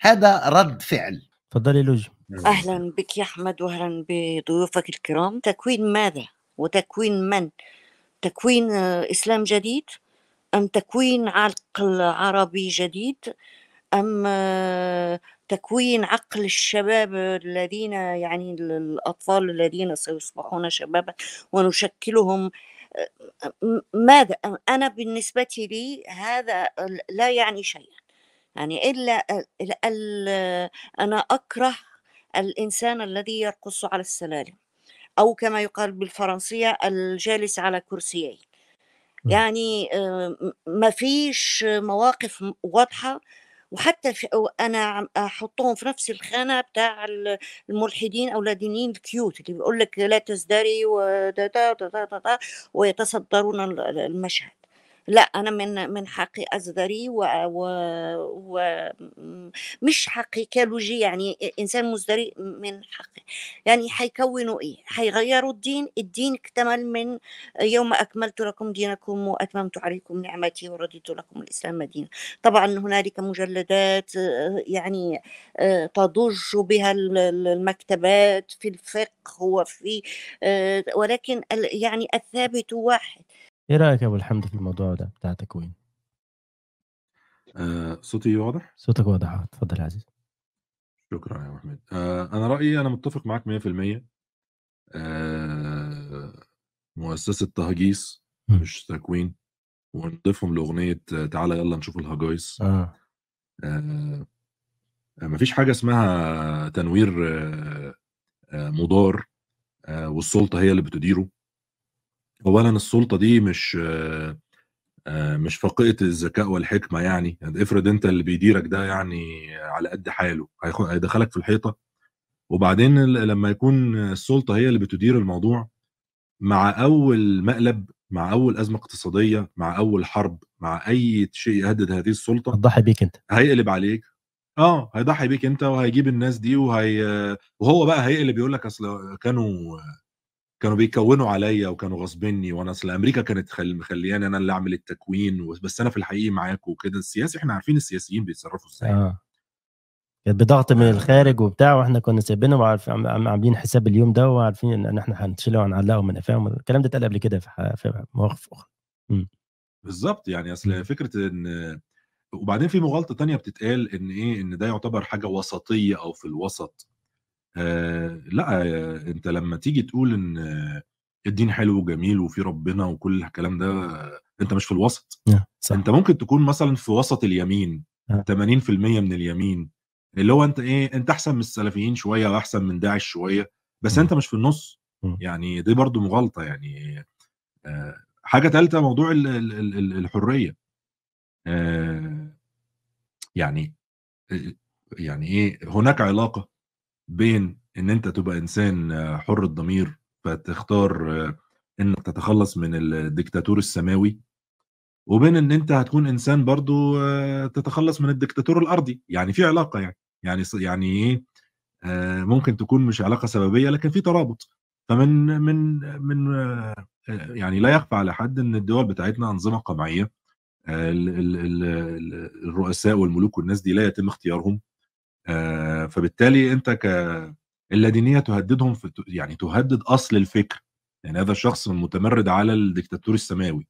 هذا رد فعل تفضلي لوج اهلا بك يا احمد واهلا بضيوفك الكرام تكوين ماذا وتكوين من تكوين آه، إسلام جديد أم تكوين عقل عربي جديد أم آه، تكوين عقل الشباب الذين يعني الأطفال الذين سيصبحون شبابا ونشكلهم آه، ماذا أنا بالنسبة لي هذا لا يعني شيئا يعني إلا أنا أكره الإنسان الذي يرقص على السلالم أو كما يقال بالفرنسية الجالس على كرسيين يعني آه، ما فيش مواقف واضحة وحتى في انا احطهم في نفس الخانه بتاع الملحدين او اللادينيين الكيوت اللي بيقول لك لا تزدري ويتصدرون المشهد لا انا من من حقي و ومش حقي كالوجي يعني انسان مزدري من حقي يعني حيكونوا ايه حيغيروا الدين الدين اكتمل من يوم اكملت لكم دينكم واتممت عليكم نعمتي ورضيت لكم الاسلام دينا طبعا هنالك مجلدات يعني تضج بها المكتبات في الفقه وفي ولكن يعني الثابت واحد ايه رايك يا ابو الحمد في الموضوع ده بتاع تكوين آه صوتي واضح صوتك واضح اه اتفضل يا عزيز شكرا يا محمد آه انا رايي انا متفق معاك 100% آه مؤسسه تهجيس مش تكوين ونضيفهم لاغنيه تعالى يلا نشوف الهجايس آه. آه. آه مفيش حاجه اسمها تنوير آه, آه، مضار آه، والسلطه هي اللي بتديره اولا السلطه دي مش آه، آه، مش فقيه الذكاء والحكمه يعني. يعني افرض انت اللي بيديرك ده يعني على قد حاله هيدخلك في الحيطه وبعدين لما يكون السلطه هي اللي بتدير الموضوع مع اول مقلب مع اول ازمه اقتصاديه مع اول حرب مع اي شيء يهدد هذه السلطه هتضحي بيك انت هيقلب عليك اه هيضحي بيك انت وهيجيب الناس دي وهي وهو بقى هيقلب يقول لك اصل كانوا كانوا بيكونوا عليا وكانوا غصبني وانا اصل امريكا كانت مخلياني انا اللي اعمل التكوين بس انا في الحقيقه معاكم وكده السياسي احنا عارفين السياسيين بيتصرفوا ازاي آه. كانت بضغط من آه. الخارج وبتاع واحنا كنا سايبينهم عاملين حساب اليوم ده وعارفين ان احنا هنشيله وهنعلقهم من افهم الكلام ده اتقال قبل كده في مواقف اخرى بالظبط يعني اصل فكره ان وبعدين في مغالطه تانية بتتقال ان ايه ان ده يعتبر حاجه وسطيه او في الوسط آه لا آه، انت لما تيجي تقول ان آه، الدين حلو وجميل وفي ربنا وكل الكلام ده آه، انت مش في الوسط yeah. صح انت ممكن تكون مثلا في وسط اليمين 80% آه. من اليمين اللي هو انت ايه انت احسن من السلفيين شويه واحسن من داعش شويه بس م. انت مش في النص م. يعني دي برضو مغالطه يعني آه، حاجه ثالثه موضوع الحريه آه، يعني آه، يعني ايه هناك علاقه بين ان انت تبقى انسان آه، حر الضمير فتختار آه، انك تتخلص من الدكتاتور السماوي وبين ان انت هتكون انسان برضو آه، تتخلص من الدكتاتور الارضي يعني في علاقه يعني يعني يعني ايه ممكن تكون مش علاقه سببيه لكن في ترابط فمن من من يعني لا يخفى على حد ان الدول بتاعتنا انظمه قمعيه الرؤساء والملوك والناس دي لا يتم اختيارهم آه، فبالتالي انت ك اللادينيه تهددهم في يعني تهدد اصل الفكر يعني هذا الشخص المتمرد على الدكتاتور السماوي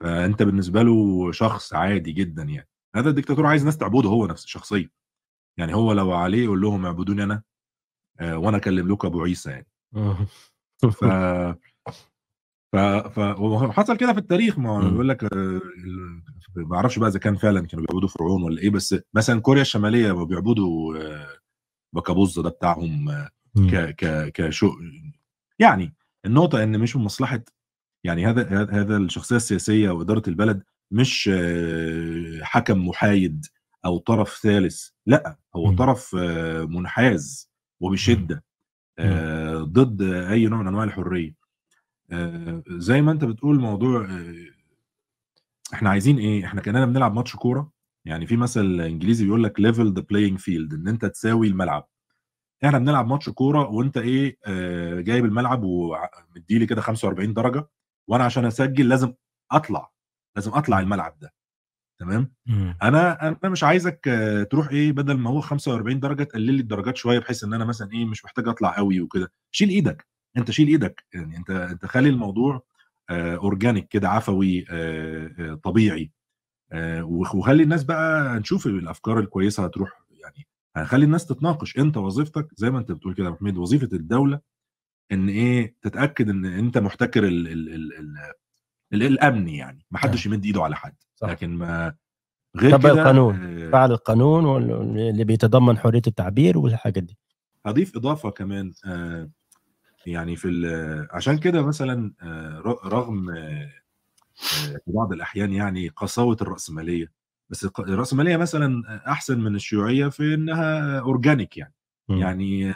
فانت بالنسبه له شخص عادي جدا يعني هذا الدكتاتور عايز ناس تعبده هو نفسه شخصيا يعني هو لو عليه يقول لهم اعبدوني انا آه، وانا اكلم لكم ابو عيسى يعني آه. ف <laughs> ف... ف... وحصل كده في التاريخ ما هو بيقول لك آه، ما اعرفش بقى اذا كان فعلا كانوا بيعبدوا فرعون ولا ايه بس مثلا كوريا الشماليه بيعبدوا آه، بكابوزة ده بتاعهم آه، ك... ك... كشو يعني النقطه ان مش من مصلحه يعني هذا هذا الشخصيه السياسيه واداره البلد مش حكم محايد او طرف ثالث لا هو م. طرف منحاز وبشده ضد اي نوع من انواع الحريه آه، زي ما انت بتقول موضوع آه، احنا عايزين ايه احنا كاننا بنلعب ماتش كوره يعني في مثل انجليزي بيقول لك ليفل ذا بلاينج فيلد ان انت تساوي الملعب احنا بنلعب ماتش كوره وانت ايه آه، جايب الملعب ومديلي كده 45 درجه وانا عشان اسجل لازم اطلع لازم اطلع الملعب ده تمام انا انا مش عايزك تروح ايه بدل ما هو 45 درجه تقلل لي الدرجات شويه بحيث ان انا مثلا ايه مش محتاج اطلع قوي وكده شيل ايدك انت شيل ايدك يعني انت انت خلي الموضوع اورجانيك آه، كده عفوي آه، آه، طبيعي وخلي الناس بقى نشوف الافكار الكويسه هتروح يعني خلي الناس تتناقش انت وظيفتك زي ما انت بتقول كده يا محمد وظيفه الدوله ان ايه تتاكد ان انت محتكر الـ الـ الـ الـ الـ الامن يعني ما حدش نعم. يمد ايده على حد لكن ما غير كده القانون فعل القانون اللي بيتضمن حريه التعبير والحاجات دي هضيف اضافه كمان آه يعني في آه، عشان كده مثلا آه، رغم آه، في بعض الاحيان يعني قساوه الراسماليه بس الراسماليه مثلا احسن من الشيوعيه في انها اورجانيك يعني م. إمم. يعني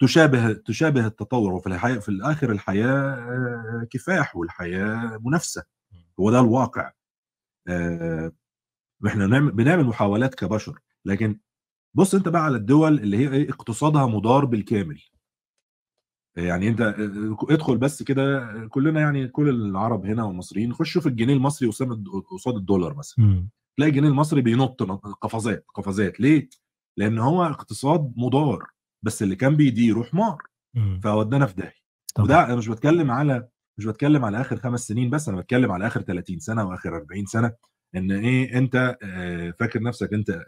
تشابه تشابه التطور وفي الحياه في الاخر الحياه كفاح والحياه منافسه إمم. هو ده الواقع احنا نعم-، بنعمل محاولات كبشر لكن بص انت بقى على الدول اللي هي ايه اقتصادها مضار بالكامل يعني انت ادخل بس كده كلنا يعني كل العرب هنا والمصريين خش شوف الجنيه المصري قصاد الدولار مثلا تلاقي الجنيه المصري بينط قفزات قفزات ليه؟ لان هو اقتصاد مضار بس اللي كان بيديره حمار فودانا في داهي وده انا مش بتكلم على مش بتكلم على اخر خمس سنين بس انا بتكلم على اخر 30 سنه واخر 40 سنه ان ايه انت آه، فاكر نفسك انت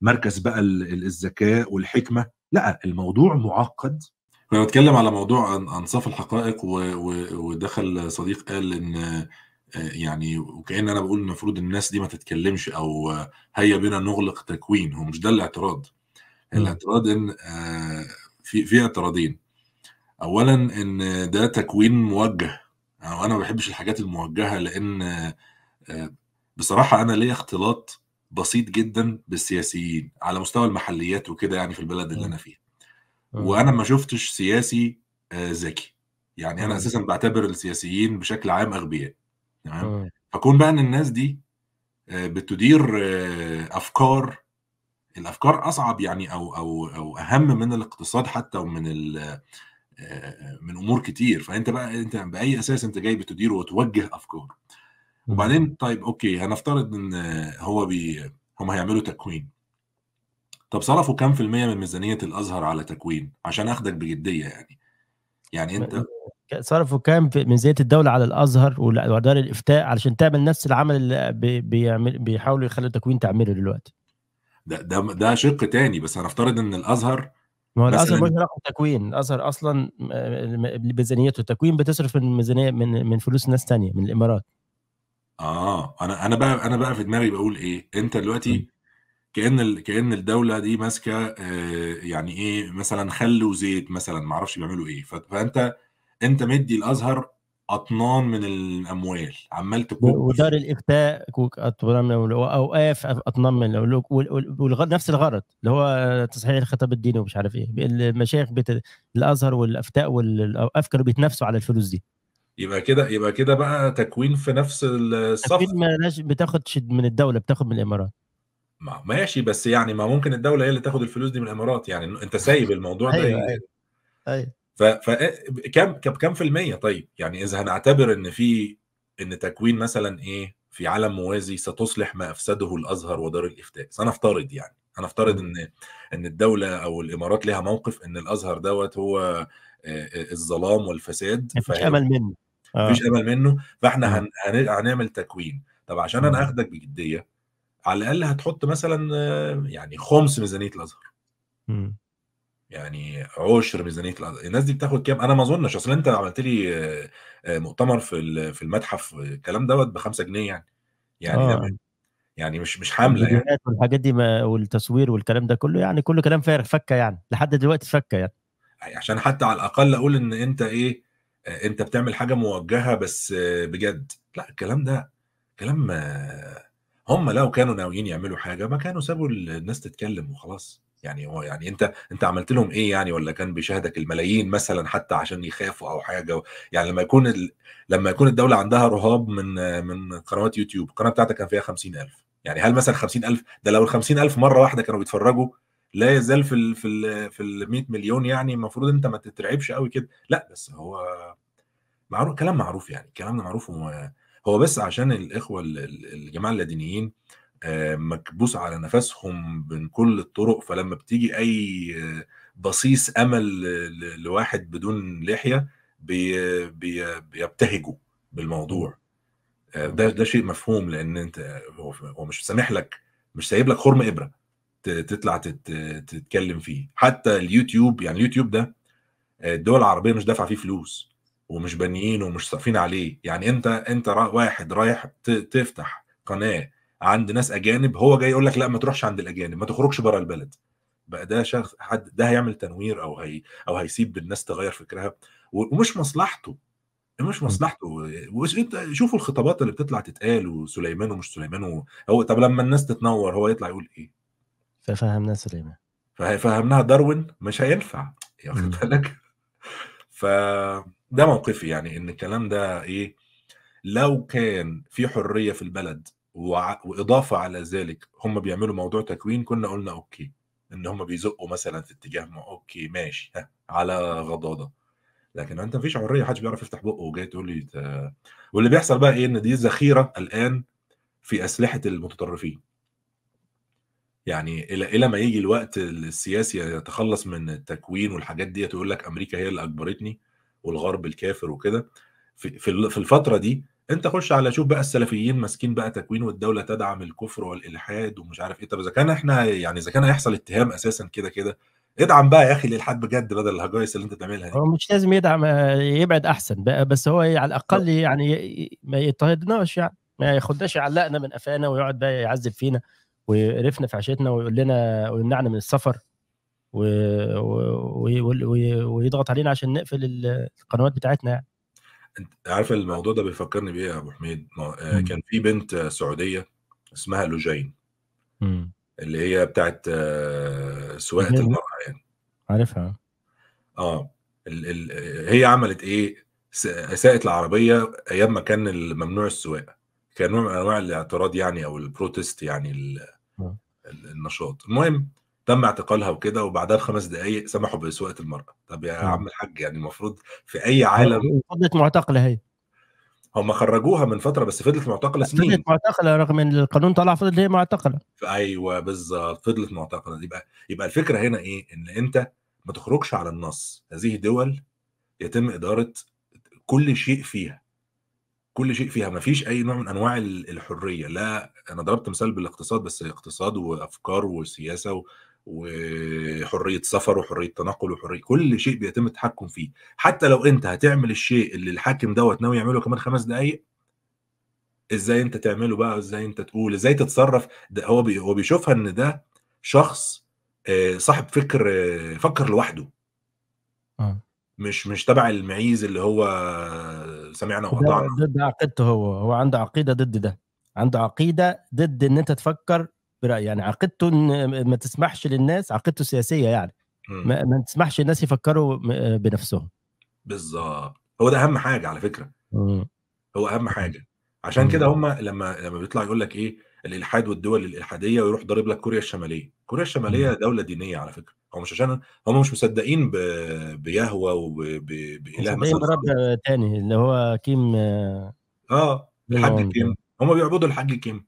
مركز بقى الذكاء والحكمه لا الموضوع معقد كنا بنتكلم على موضوع انصاف الحقائق ودخل صديق قال ان آه، يعني وكأن انا بقول المفروض الناس دي ما تتكلمش او هيا بنا نغلق تكوين هو مش ده الاعتراض الاعتراض ان آه، في في اعتراضين اولا ان ده تكوين موجه يعني انا ما بحبش الحاجات الموجهه لان آه، بصراحه انا ليا اختلاط بسيط جدا بالسياسيين على مستوى المحليات وكده يعني في البلد اللي انا فيها آه. وانا ما شفتش سياسي آه، ذكي يعني انا آه. اساسا بعتبر السياسيين بشكل عام اغبياء تمام فكون بقى ان الناس دي بتدير افكار الافكار اصعب يعني او او او اهم من الاقتصاد حتى ومن من امور كتير فانت بقى انت باي اساس انت جاي بتدير وتوجه افكار وبعدين طيب اوكي هنفترض ان هو بي هم هيعملوا تكوين طب صرفوا كام في المية من ميزانية الأزهر على تكوين عشان أخدك بجدية يعني يعني أنت صرفوا كام في ميزانية الدولة على الأزهر ودار الإفتاء علشان تعمل نفس العمل اللي بيعمل بيحاولوا يخلوا تكوين تعمله دلوقتي ده ده ده شق تاني بس هنفترض ان الازهر ما هو الازهر مش رقم تكوين الازهر اصلا آه، ميزانيته التكوين بتصرف من ميزانيه من من فلوس ناس تانية من الامارات اه انا انا بقى انا بقى في دماغي بقول ايه انت دلوقتي كان ال... كان الدوله دي ماسكه آه، يعني ايه مثلا خل وزيت مثلا ما اعرفش بيعملوا ايه فانت انت مدي الازهر اطنان من الاموال عمال تكون ودار الافتاء كوك اطنان من اوقاف اطنان من ونفس الغرض اللي هو تصحيح الخطاب الديني ومش عارف ايه المشايخ بيت الازهر والافتاء والاوقاف كانوا بيتنافسوا على الفلوس دي يبقى كده يبقى كده بقى تكوين في نفس الصف ما بتاخدش من الدوله بتاخد من الامارات ما ماشي بس يعني ما ممكن الدولة هي اللي تاخد الفلوس دي من الإمارات يعني أنت سايب الموضوع ده أيوه يعني. أيوة،, أيوه ف... ف إيه، كم كم في المية طيب يعني إذا هنعتبر إن في إن تكوين مثلا إيه في عالم موازي ستصلح ما افسده الازهر ودار الافتاء سنفترض يعني هنفترض ان ان الدوله او الامارات لها موقف ان الازهر دوت هو آه، آه، الظلام والفساد مفيش امل منه مفيش آه. امل منه فاحنا هنعمل تكوين طب عشان انا اخدك بجديه على الاقل هتحط مثلا يعني خمس ميزانيه الازهر يعني عشر ميزانيه الازهر الناس دي بتاخد كام انا ما اظنش اصل انت عملت لي آه، مؤتمر في في المتحف الكلام دوت ب 5 جنيه يعني يعني آه. يعني مش مش حامله يعني والحاجات دي ما والتصوير والكلام ده كله يعني كله كلام فارغ فكه يعني لحد دلوقتي فكه يعني عشان حتى على الاقل اقول ان انت ايه آه، انت بتعمل حاجه موجهه بس آه، بجد لا الكلام ده كلام هم لو كانوا ناويين يعملوا حاجه ما كانوا سابوا الناس تتكلم وخلاص يعني هو يعني انت انت عملت لهم ايه يعني ولا كان بيشاهدك الملايين مثلا حتى عشان يخافوا او حاجه يعني لما يكون ال... لما يكون الدوله عندها رهاب من من قنوات يوتيوب القناه بتاعتك كان فيها 50000 يعني هل مثلا 50000 ده لو ال 50000 مره واحده كانوا بيتفرجوا لا يزال في الـ في الـ في ال 100 مليون يعني المفروض انت ما تترعبش قوي كده لا بس هو معروف كلام معروف يعني كلامنا معروف وما... هو بس عشان الإخوة الجماعة اللادينيين آه، مكبوس على نفسهم من كل الطرق فلما بتيجي أي بصيص أمل لواحد بدون لحية بيبتهجوا بالموضوع آه، ده ده شيء مفهوم لان انت هو مش سامح لك مش سايب لك خرم ابره تطلع تتكلم فيه حتى اليوتيوب يعني اليوتيوب ده آه، الدول العربيه مش دافعه فيه فلوس ومش بانيين ومش صافين عليه يعني انت انت واحد رايح تفتح قناه عند ناس اجانب هو جاي يقول لك لا ما تروحش عند الاجانب ما تخرجش بره البلد بقى ده شخص حد ده هيعمل تنوير او هي او هيسيب الناس تغير فكرها ومش مصلحته مش مصلحته انت شوفوا الخطابات اللي بتطلع تتقال وسليمان ومش سليمان هو طب لما الناس تتنور هو يطلع يقول ايه؟ ففهمنا سليمان فهمناها داروين مش هينفع واخد بالك ف ده موقفي يعني ان الكلام ده ايه لو كان في حريه في البلد وع- واضافه على ذلك هم بيعملوا موضوع تكوين كنا قلنا اوكي ان هم بيزقوا مثلا في اتجاه ما اوكي ماشي ها على غضاضه لكن انت مفيش حريه حدش بيعرف يفتح بقه وجاي تقول لي ت- واللي بيحصل بقى ايه ان دي ذخيره الان في اسلحه المتطرفين يعني الى الى ما يجي الوقت السياسي يتخلص من التكوين والحاجات دي تقول لك امريكا هي اللي اجبرتني والغرب الكافر وكده في في الفتره دي انت خش على شوف بقى السلفيين ماسكين بقى تكوين والدوله تدعم الكفر والالحاد ومش عارف ايه طب اذا كان احنا يعني اذا كان هيحصل اتهام اساسا كده كده ادعم بقى يا اخي للحد بجد بدل الهجايس اللي انت بتعملها هو مش لازم يدعم آه، يبعد احسن بقى بس هو على الاقل يعني ما يضطهدناش يعني ما ياخدناش يعلقنا من قفانا ويقعد بقى يعذب فينا ويقرفنا في عيشتنا ويقول لنا ويمنعنا من السفر ويضغط علينا عشان نقفل القنوات بتاعتنا يعني انت عارف الموضوع ده بيفكرني بايه يا ابو حميد آه، كان في بنت سعوديه اسمها لوجين مم. اللي هي بتاعت آه، سواقه المرأة يعني عارفها اه ال ال هي عملت ايه ساقت العربيه ايام ما كان ممنوع السواقه كان نوع من انواع الاعتراض يعني او البروتست يعني ال النشاط المهم تم اعتقالها وكده وبعدها بخمس دقائق سمحوا بسواقه المراه طب يا آه. عم الحاج يعني المفروض في اي عالم فضلت معتقله هي هم خرجوها من فتره بس فضلت معتقله سنين فضلت معتقله رغم ان القانون طلع فضلت هي معتقله ايوه بالظبط فضلت معتقله يبقى يبقى الفكره هنا ايه ان انت ما تخرجش على النص هذه دول يتم اداره كل شيء فيها كل شيء فيها ما فيش اي نوع من انواع الحريه لا انا ضربت مثال بالاقتصاد بس اقتصاد وافكار وسياسه و... وحريه سفر وحريه تنقل وحريه كل شيء بيتم التحكم فيه حتى لو انت هتعمل الشيء اللي الحاكم دوت ناوي يعمله كمان خمس دقائق ازاي انت تعمله بقى ازاي انت تقول ازاي تتصرف ده هو بي هو بيشوفها ان ده شخص آه، صاحب فكر آه، فكر لوحده آه. مش مش تبع المعيز اللي هو سمعنا وقطعنا ده, ده عقيدته هو هو عنده عقيده ضد ده عنده عقيده ضد ان انت تفكر برايي يعني عقيدته ما تسمحش للناس عقيدته سياسيه يعني ما, ما تسمحش الناس يفكروا بنفسهم بالظبط هو ده اهم حاجه على فكره مم. هو اهم حاجه عشان كده هم لما لما بيطلع يقول لك ايه الالحاد والدول الالحاديه ويروح ضارب لك كوريا الشماليه كوريا الشماليه مم. دوله دينيه على فكره هو مش عشان هم مش مصدقين ب... بيهوى وباله مثلا رب تاني اللي هو كيم اه الحاج كيم هم بيعبدوا الحاج كيم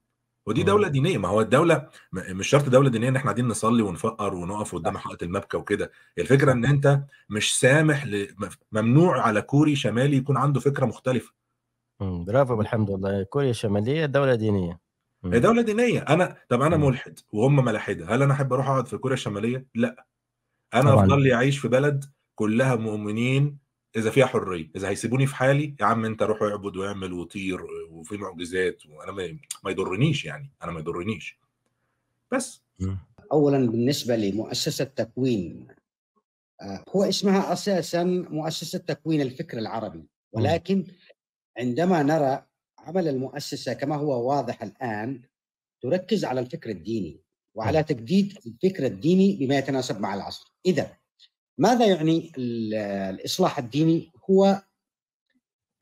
ودي آه. دولة دينية ما هو الدولة مش شرط دولة دينية ان احنا قاعدين نصلي ونفقر ونقف قدام حائط المبكى وكده الفكرة ان انت مش سامح ل... ممنوع على كوري شمالي يكون عنده فكرة مختلفة برافو بالحمد لله كوريا الشمالية دولة دينية هي دولة دينية انا طب انا ملحد وهم ملاحدة هل انا احب اروح اقعد في كوريا الشمالية؟ لا انا افضل لي اعيش في بلد كلها مؤمنين اذا فيها حريه اذا هيسيبوني في حالي يا عم انت روح اعبد واعمل وطير وفي معجزات وانا ما يضرنيش يعني انا ما يضرنيش بس اولا بالنسبه لمؤسسه تكوين آه، هو اسمها اساسا مؤسسه تكوين الفكر العربي ولكن عندما نرى عمل المؤسسه كما هو واضح الان تركز على الفكر الديني وعلى تجديد الفكر الديني بما يتناسب مع العصر اذا ماذا يعني الإصلاح الديني هو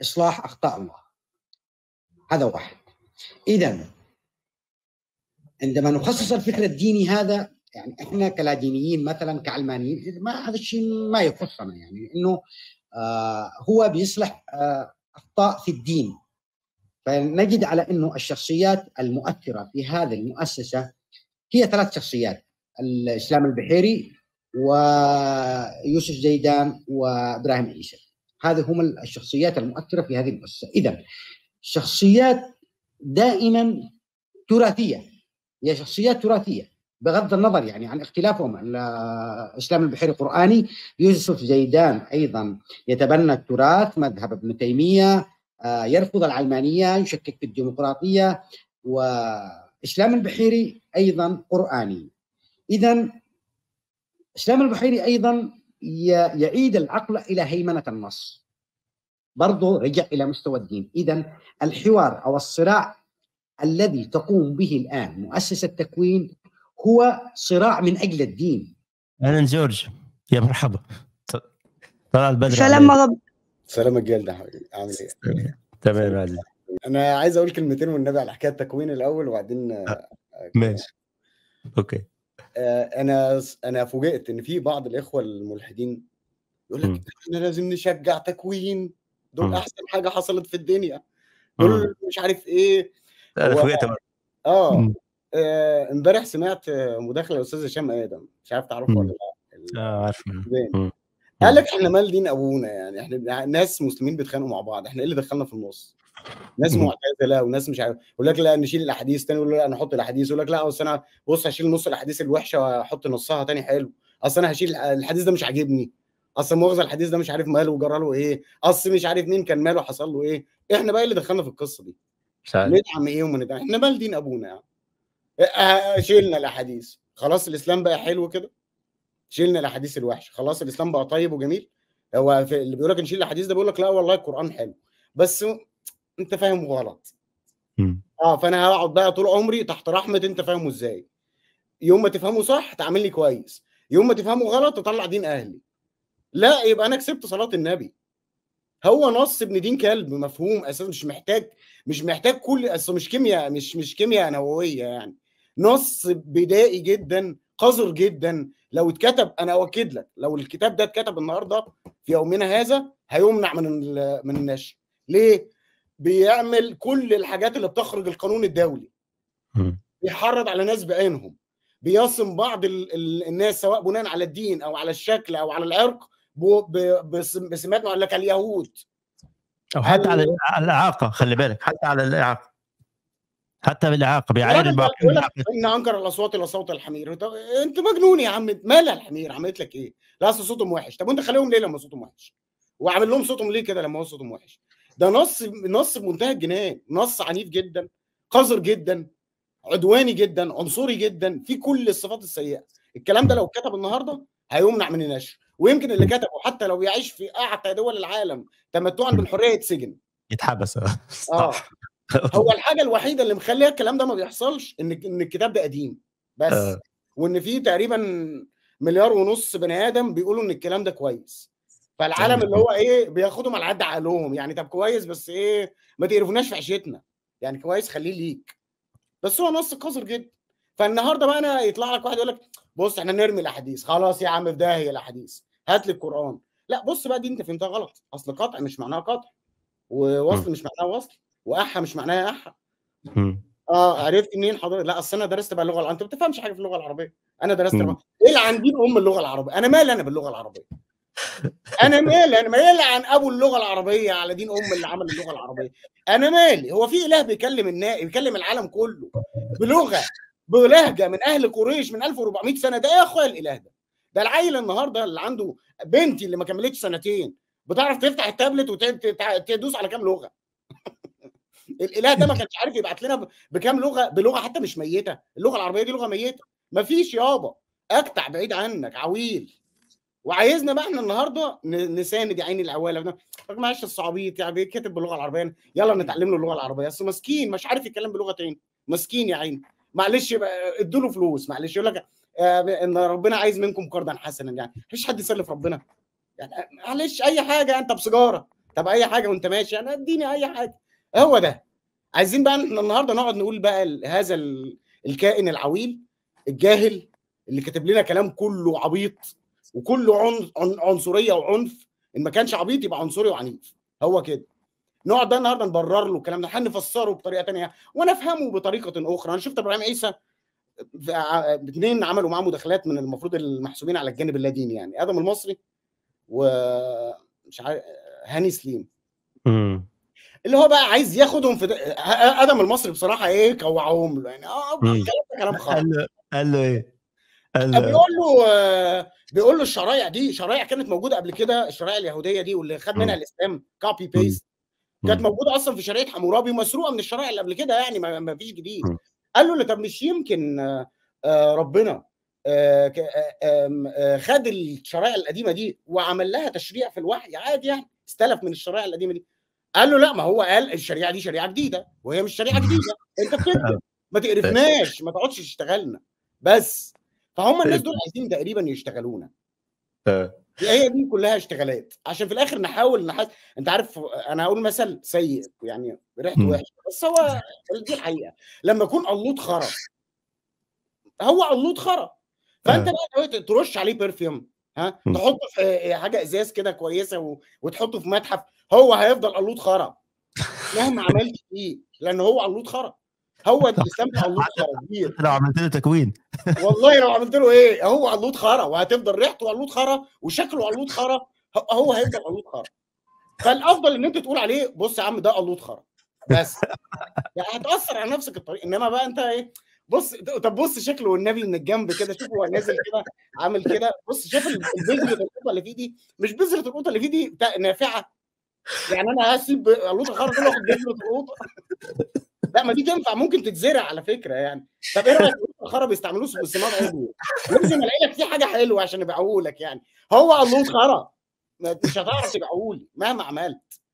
إصلاح أخطاء الله هذا واحد إذا عندما نخصص الفكر الديني هذا يعني احنا كلادينيين مثلا كعلمانيين ما هذا الشيء ما يخصنا يعني انه آه هو بيصلح آه اخطاء في الدين فنجد على انه الشخصيات المؤثره في هذه المؤسسه هي ثلاث شخصيات الاسلام البحيري ويوسف زيدان وابراهيم عيسى هذه هم الشخصيات المؤثره في هذه المؤسسه اذا شخصيات دائما تراثيه هي شخصيات تراثيه بغض النظر يعني عن اختلافهم الاسلام البحري القراني يوسف زيدان ايضا يتبنى التراث مذهب ابن تيميه آه، يرفض العلمانيه يشكك في الديمقراطيه واسلام البحيري ايضا قراني اذا اسلام البحيري ايضا يعيد العقل الى هيمنه النص برضه رجع الى مستوى الدين اذا الحوار او الصراع الذي تقوم به الان مؤسسه التكوين هو صراع من اجل الدين اهلا جورج يا مرحبا طلال بدر سلام رب سلام الجلد عامل ايه؟ تمام يا انا عايز اقول كلمتين والنبي على حكايه التكوين الاول وبعدين آه، ماشي اوكي آه، انا انا فوجئت ان في بعض الاخوه الملحدين يقول لك احنا لازم نشجع تكوين دول احسن حاجه حصلت في الدنيا دول مش عارف ايه انا فوجئت آه،, اه امبارح سمعت مداخله الاستاذ هشام ادم مش عارف تعرفه ولا لا اه عارفه قال لك احنا مال دين ابونا يعني احنا ناس مسلمين بيتخانقوا مع بعض احنا ايه اللي دخلنا في النص؟ ناس معتزله وناس مش عارف يقول لك لا نشيل الاحاديث تاني يقول لك لا نحط الاحاديث يقول لك لا اصل انا بص هشيل نص الاحاديث الوحشه واحط نصها تاني حلو اصل انا هشيل الحديث ده مش عاجبني اصل مؤاخذه الحديث ده مش عارف ماله وجرى له ايه اصل مش عارف مين كان ماله حصل له ايه احنا بقى إيه اللي دخلنا في القصه دي ندعم ايه وما ندعم احنا مال دين ابونا يعني شيلنا الاحاديث خلاص الاسلام بقى حلو كده شيلنا الاحاديث الوحشه خلاص الاسلام بقى طيب وجميل هو في اللي بيقول لك نشيل الاحاديث ده بيقول لك لا والله القران حلو بس انت فاهم غلط اه فانا هقعد بقى طول عمري تحت رحمه انت فاهمه ازاي يوم ما تفهمه صح تعامل لي كويس يوم ما تفهمه غلط تطلع دين اهلي لا يبقى انا كسبت صلاه النبي هو نص ابن دين كلب مفهوم اساسا مش محتاج مش محتاج كل اصل مش كيمياء مش مش كيمياء نوويه يعني نص بدائي جدا قذر جدا لو اتكتب انا اؤكد لك لو الكتاب ده اتكتب النهارده في يومنا هذا هيمنع من من النشر ليه؟ بيعمل كل الحاجات اللي بتخرج القانون الدولي بيحرض على ناس بعينهم بيصم بعض ال ال الناس سواء بناء على الدين او على الشكل او على العرق بسمات لك اليهود او حتى على الاعاقه خلي بالك حتى على الاعاقه حتى بالاعاقه بيعاير الباقي ان انكر الاصوات الى صوت الحمير انت مجنون يا عم مالها الحمير عملت لك ايه؟ لا اصل صوتهم وحش طب وانت خليهم ليه لما صوتهم وحش؟ وعامل لهم صوتهم ليه كده لما هو صوتهم وحش؟ ده نص نص بمنتهى الجنان نص عنيف جدا قذر جدا عدواني جدا عنصري جدا في كل الصفات السيئه الكلام ده لو اتكتب النهارده هيمنع من النشر ويمكن اللي كتبه حتى لو يعيش في اعتى دول العالم تمتعا بالحريه يتسجن يتحبس <laughs> اه <laughs> هو الحاجه الوحيده اللي مخليها الكلام ده ما بيحصلش ان ان الكتاب ده قديم بس آه. وان في تقريبا مليار ونص بني ادم بيقولوا ان الكلام ده كويس فالعالم اللي هو ايه بياخدهم على قد عقلهم يعني طب كويس بس ايه ما تقرفوناش في عيشتنا يعني كويس خليه ليك بس هو نص قذر جدا فالنهارده بقى انا يطلع لك واحد يقول لك بص احنا نرمي الاحاديث خلاص يا عم في داهيه الاحاديث هات لي القران لا بص بقى دي انت فهمتها غلط اصل قطع مش معناه قطع ووصل مش معناه وصل واحه مش معناها احا اه عرفت منين حضرتك لا اصل انا درست بقى اللغه انت ما بتفهمش حاجه في اللغه العربيه انا درست ايه العن دين ام اللغه العربيه انا مالي انا باللغه العربيه انا مالي انا مالي عن ابو اللغه العربيه على دين ام اللي عمل اللغه العربيه انا مالي هو في اله بيكلم الناس بيكلم العالم كله بلغه بلهجه من اهل قريش من 1400 سنه ده ايه يا اخويا الاله ده ده العيل النهارده اللي عنده بنتي اللي ما كملتش سنتين بتعرف تفتح التابلت وتدوس على كام لغه الاله ده ما كانش عارف يبعت لنا بكام لغه بلغه حتى مش ميته اللغه العربيه دي لغه ميته مفيش يابا اقطع بعيد عنك عويل وعايزنا بقى احنا النهارده نساند يا عيني العواله طب معلش الصعبيط يعني كاتب باللغه العربيه يلا نتعلم له اللغه العربيه اصل مسكين مش عارف يتكلم بلغه تاني مسكين يا عيني معلش ادوا له فلوس معلش يقول لك آه، ان ربنا عايز منكم قرضا حسنا يعني مفيش حد يسلف ربنا يعني معلش اي حاجه انت يعني. بسيجاره طب اي حاجه وانت ماشي انا يعني اديني اي حاجه هو ده عايزين بقى النهارده نقعد نقول بقى هذا الكائن العويل الجاهل اللي كاتب لنا كلام كله عبيط وكله عنصريه وعنف ان ما كانش عبيط يبقى عنصري وعنيف هو كده نقعد بقى النهارده نبرر له الكلام ده نفسره بطريقه ثانيه وانا افهمه بطريقه اخرى انا شفت ابراهيم عيسى اثنين آه، عملوا معاه مداخلات من المفروض المحسوبين على الجانب اللاديني يعني ادم المصري ومش عارف هاني سليم اللي هو بقى عايز ياخدهم في ادم المصري بصراحه ايه كوعهم له يعني اه, آه، كلام خالص <laughs> قال له قال له ايه؟ قال له بيقول له آه، بيقول له الشرايع دي شرايع كانت موجوده قبل كده الشرايع اليهوديه دي واللي خد منها الاسلام كوبي بيست كانت موجوده اصلا في شريعه حمورابي مسروقه من الشرايع اللي قبل كده يعني ما فيش جديد قال له اللي طب مش يمكن آه، ربنا خد الشرائع القديمه دي وعمل لها تشريع في الوحي عادي يعني استلف من الشرائع القديمه دي قال له لا ما هو قال الشريعه دي شريعه جديده وهي مش شريعه جديده انت <laughs> بتكذب ما تقرفناش ما تقعدش تشتغلنا بس فهم الناس دول عايزين تقريبا يشتغلونا هي دي كلها اشتغالات عشان في الاخر نحاول نحس انت عارف انا هقول مثل سيء يعني ريحته وحشه بس هو دي الحقيقه لما يكون قلوط خرا هو قلوط خرا فانت آه. بقى ترش عليه برفيوم ها تحطه في حاجه ازاز كده كويسه و... وتحطه في متحف هو هيفضل قلود خرا مهما عملت فيه لان هو قلود خرا هو <laughs> الديسمبر قلود خرا لو عملت له تكوين والله لو عملت له ايه هو قلود خرا وهتفضل ريحته قلود خرا وشكله قلود خرا هو هيفضل قلود خرا فالافضل ان انت تقول عليه بص يا عم ده قلود خرا بس يعني هتاثر على نفسك الطريق انما بقى انت ايه بص طب بص شكله والنبي من الجنب كده شوف هو نازل كده عامل كده بص شوف البذره القوطه اللي فيه دي مش بذره القوطه اللي فيه دي نافعه يعني انا هسيب القطه خرج واخد بذره القوطه لا ما دي تنفع ممكن تتزرع على فكره يعني طب ايه رايك الخرا بيستعملوه بالثمار عضوي لازم الاقي لك في حاجه حلوه عشان ابيعهولك يعني هو قالوه خرا مش هتعرف تبيعهولي مهما عملت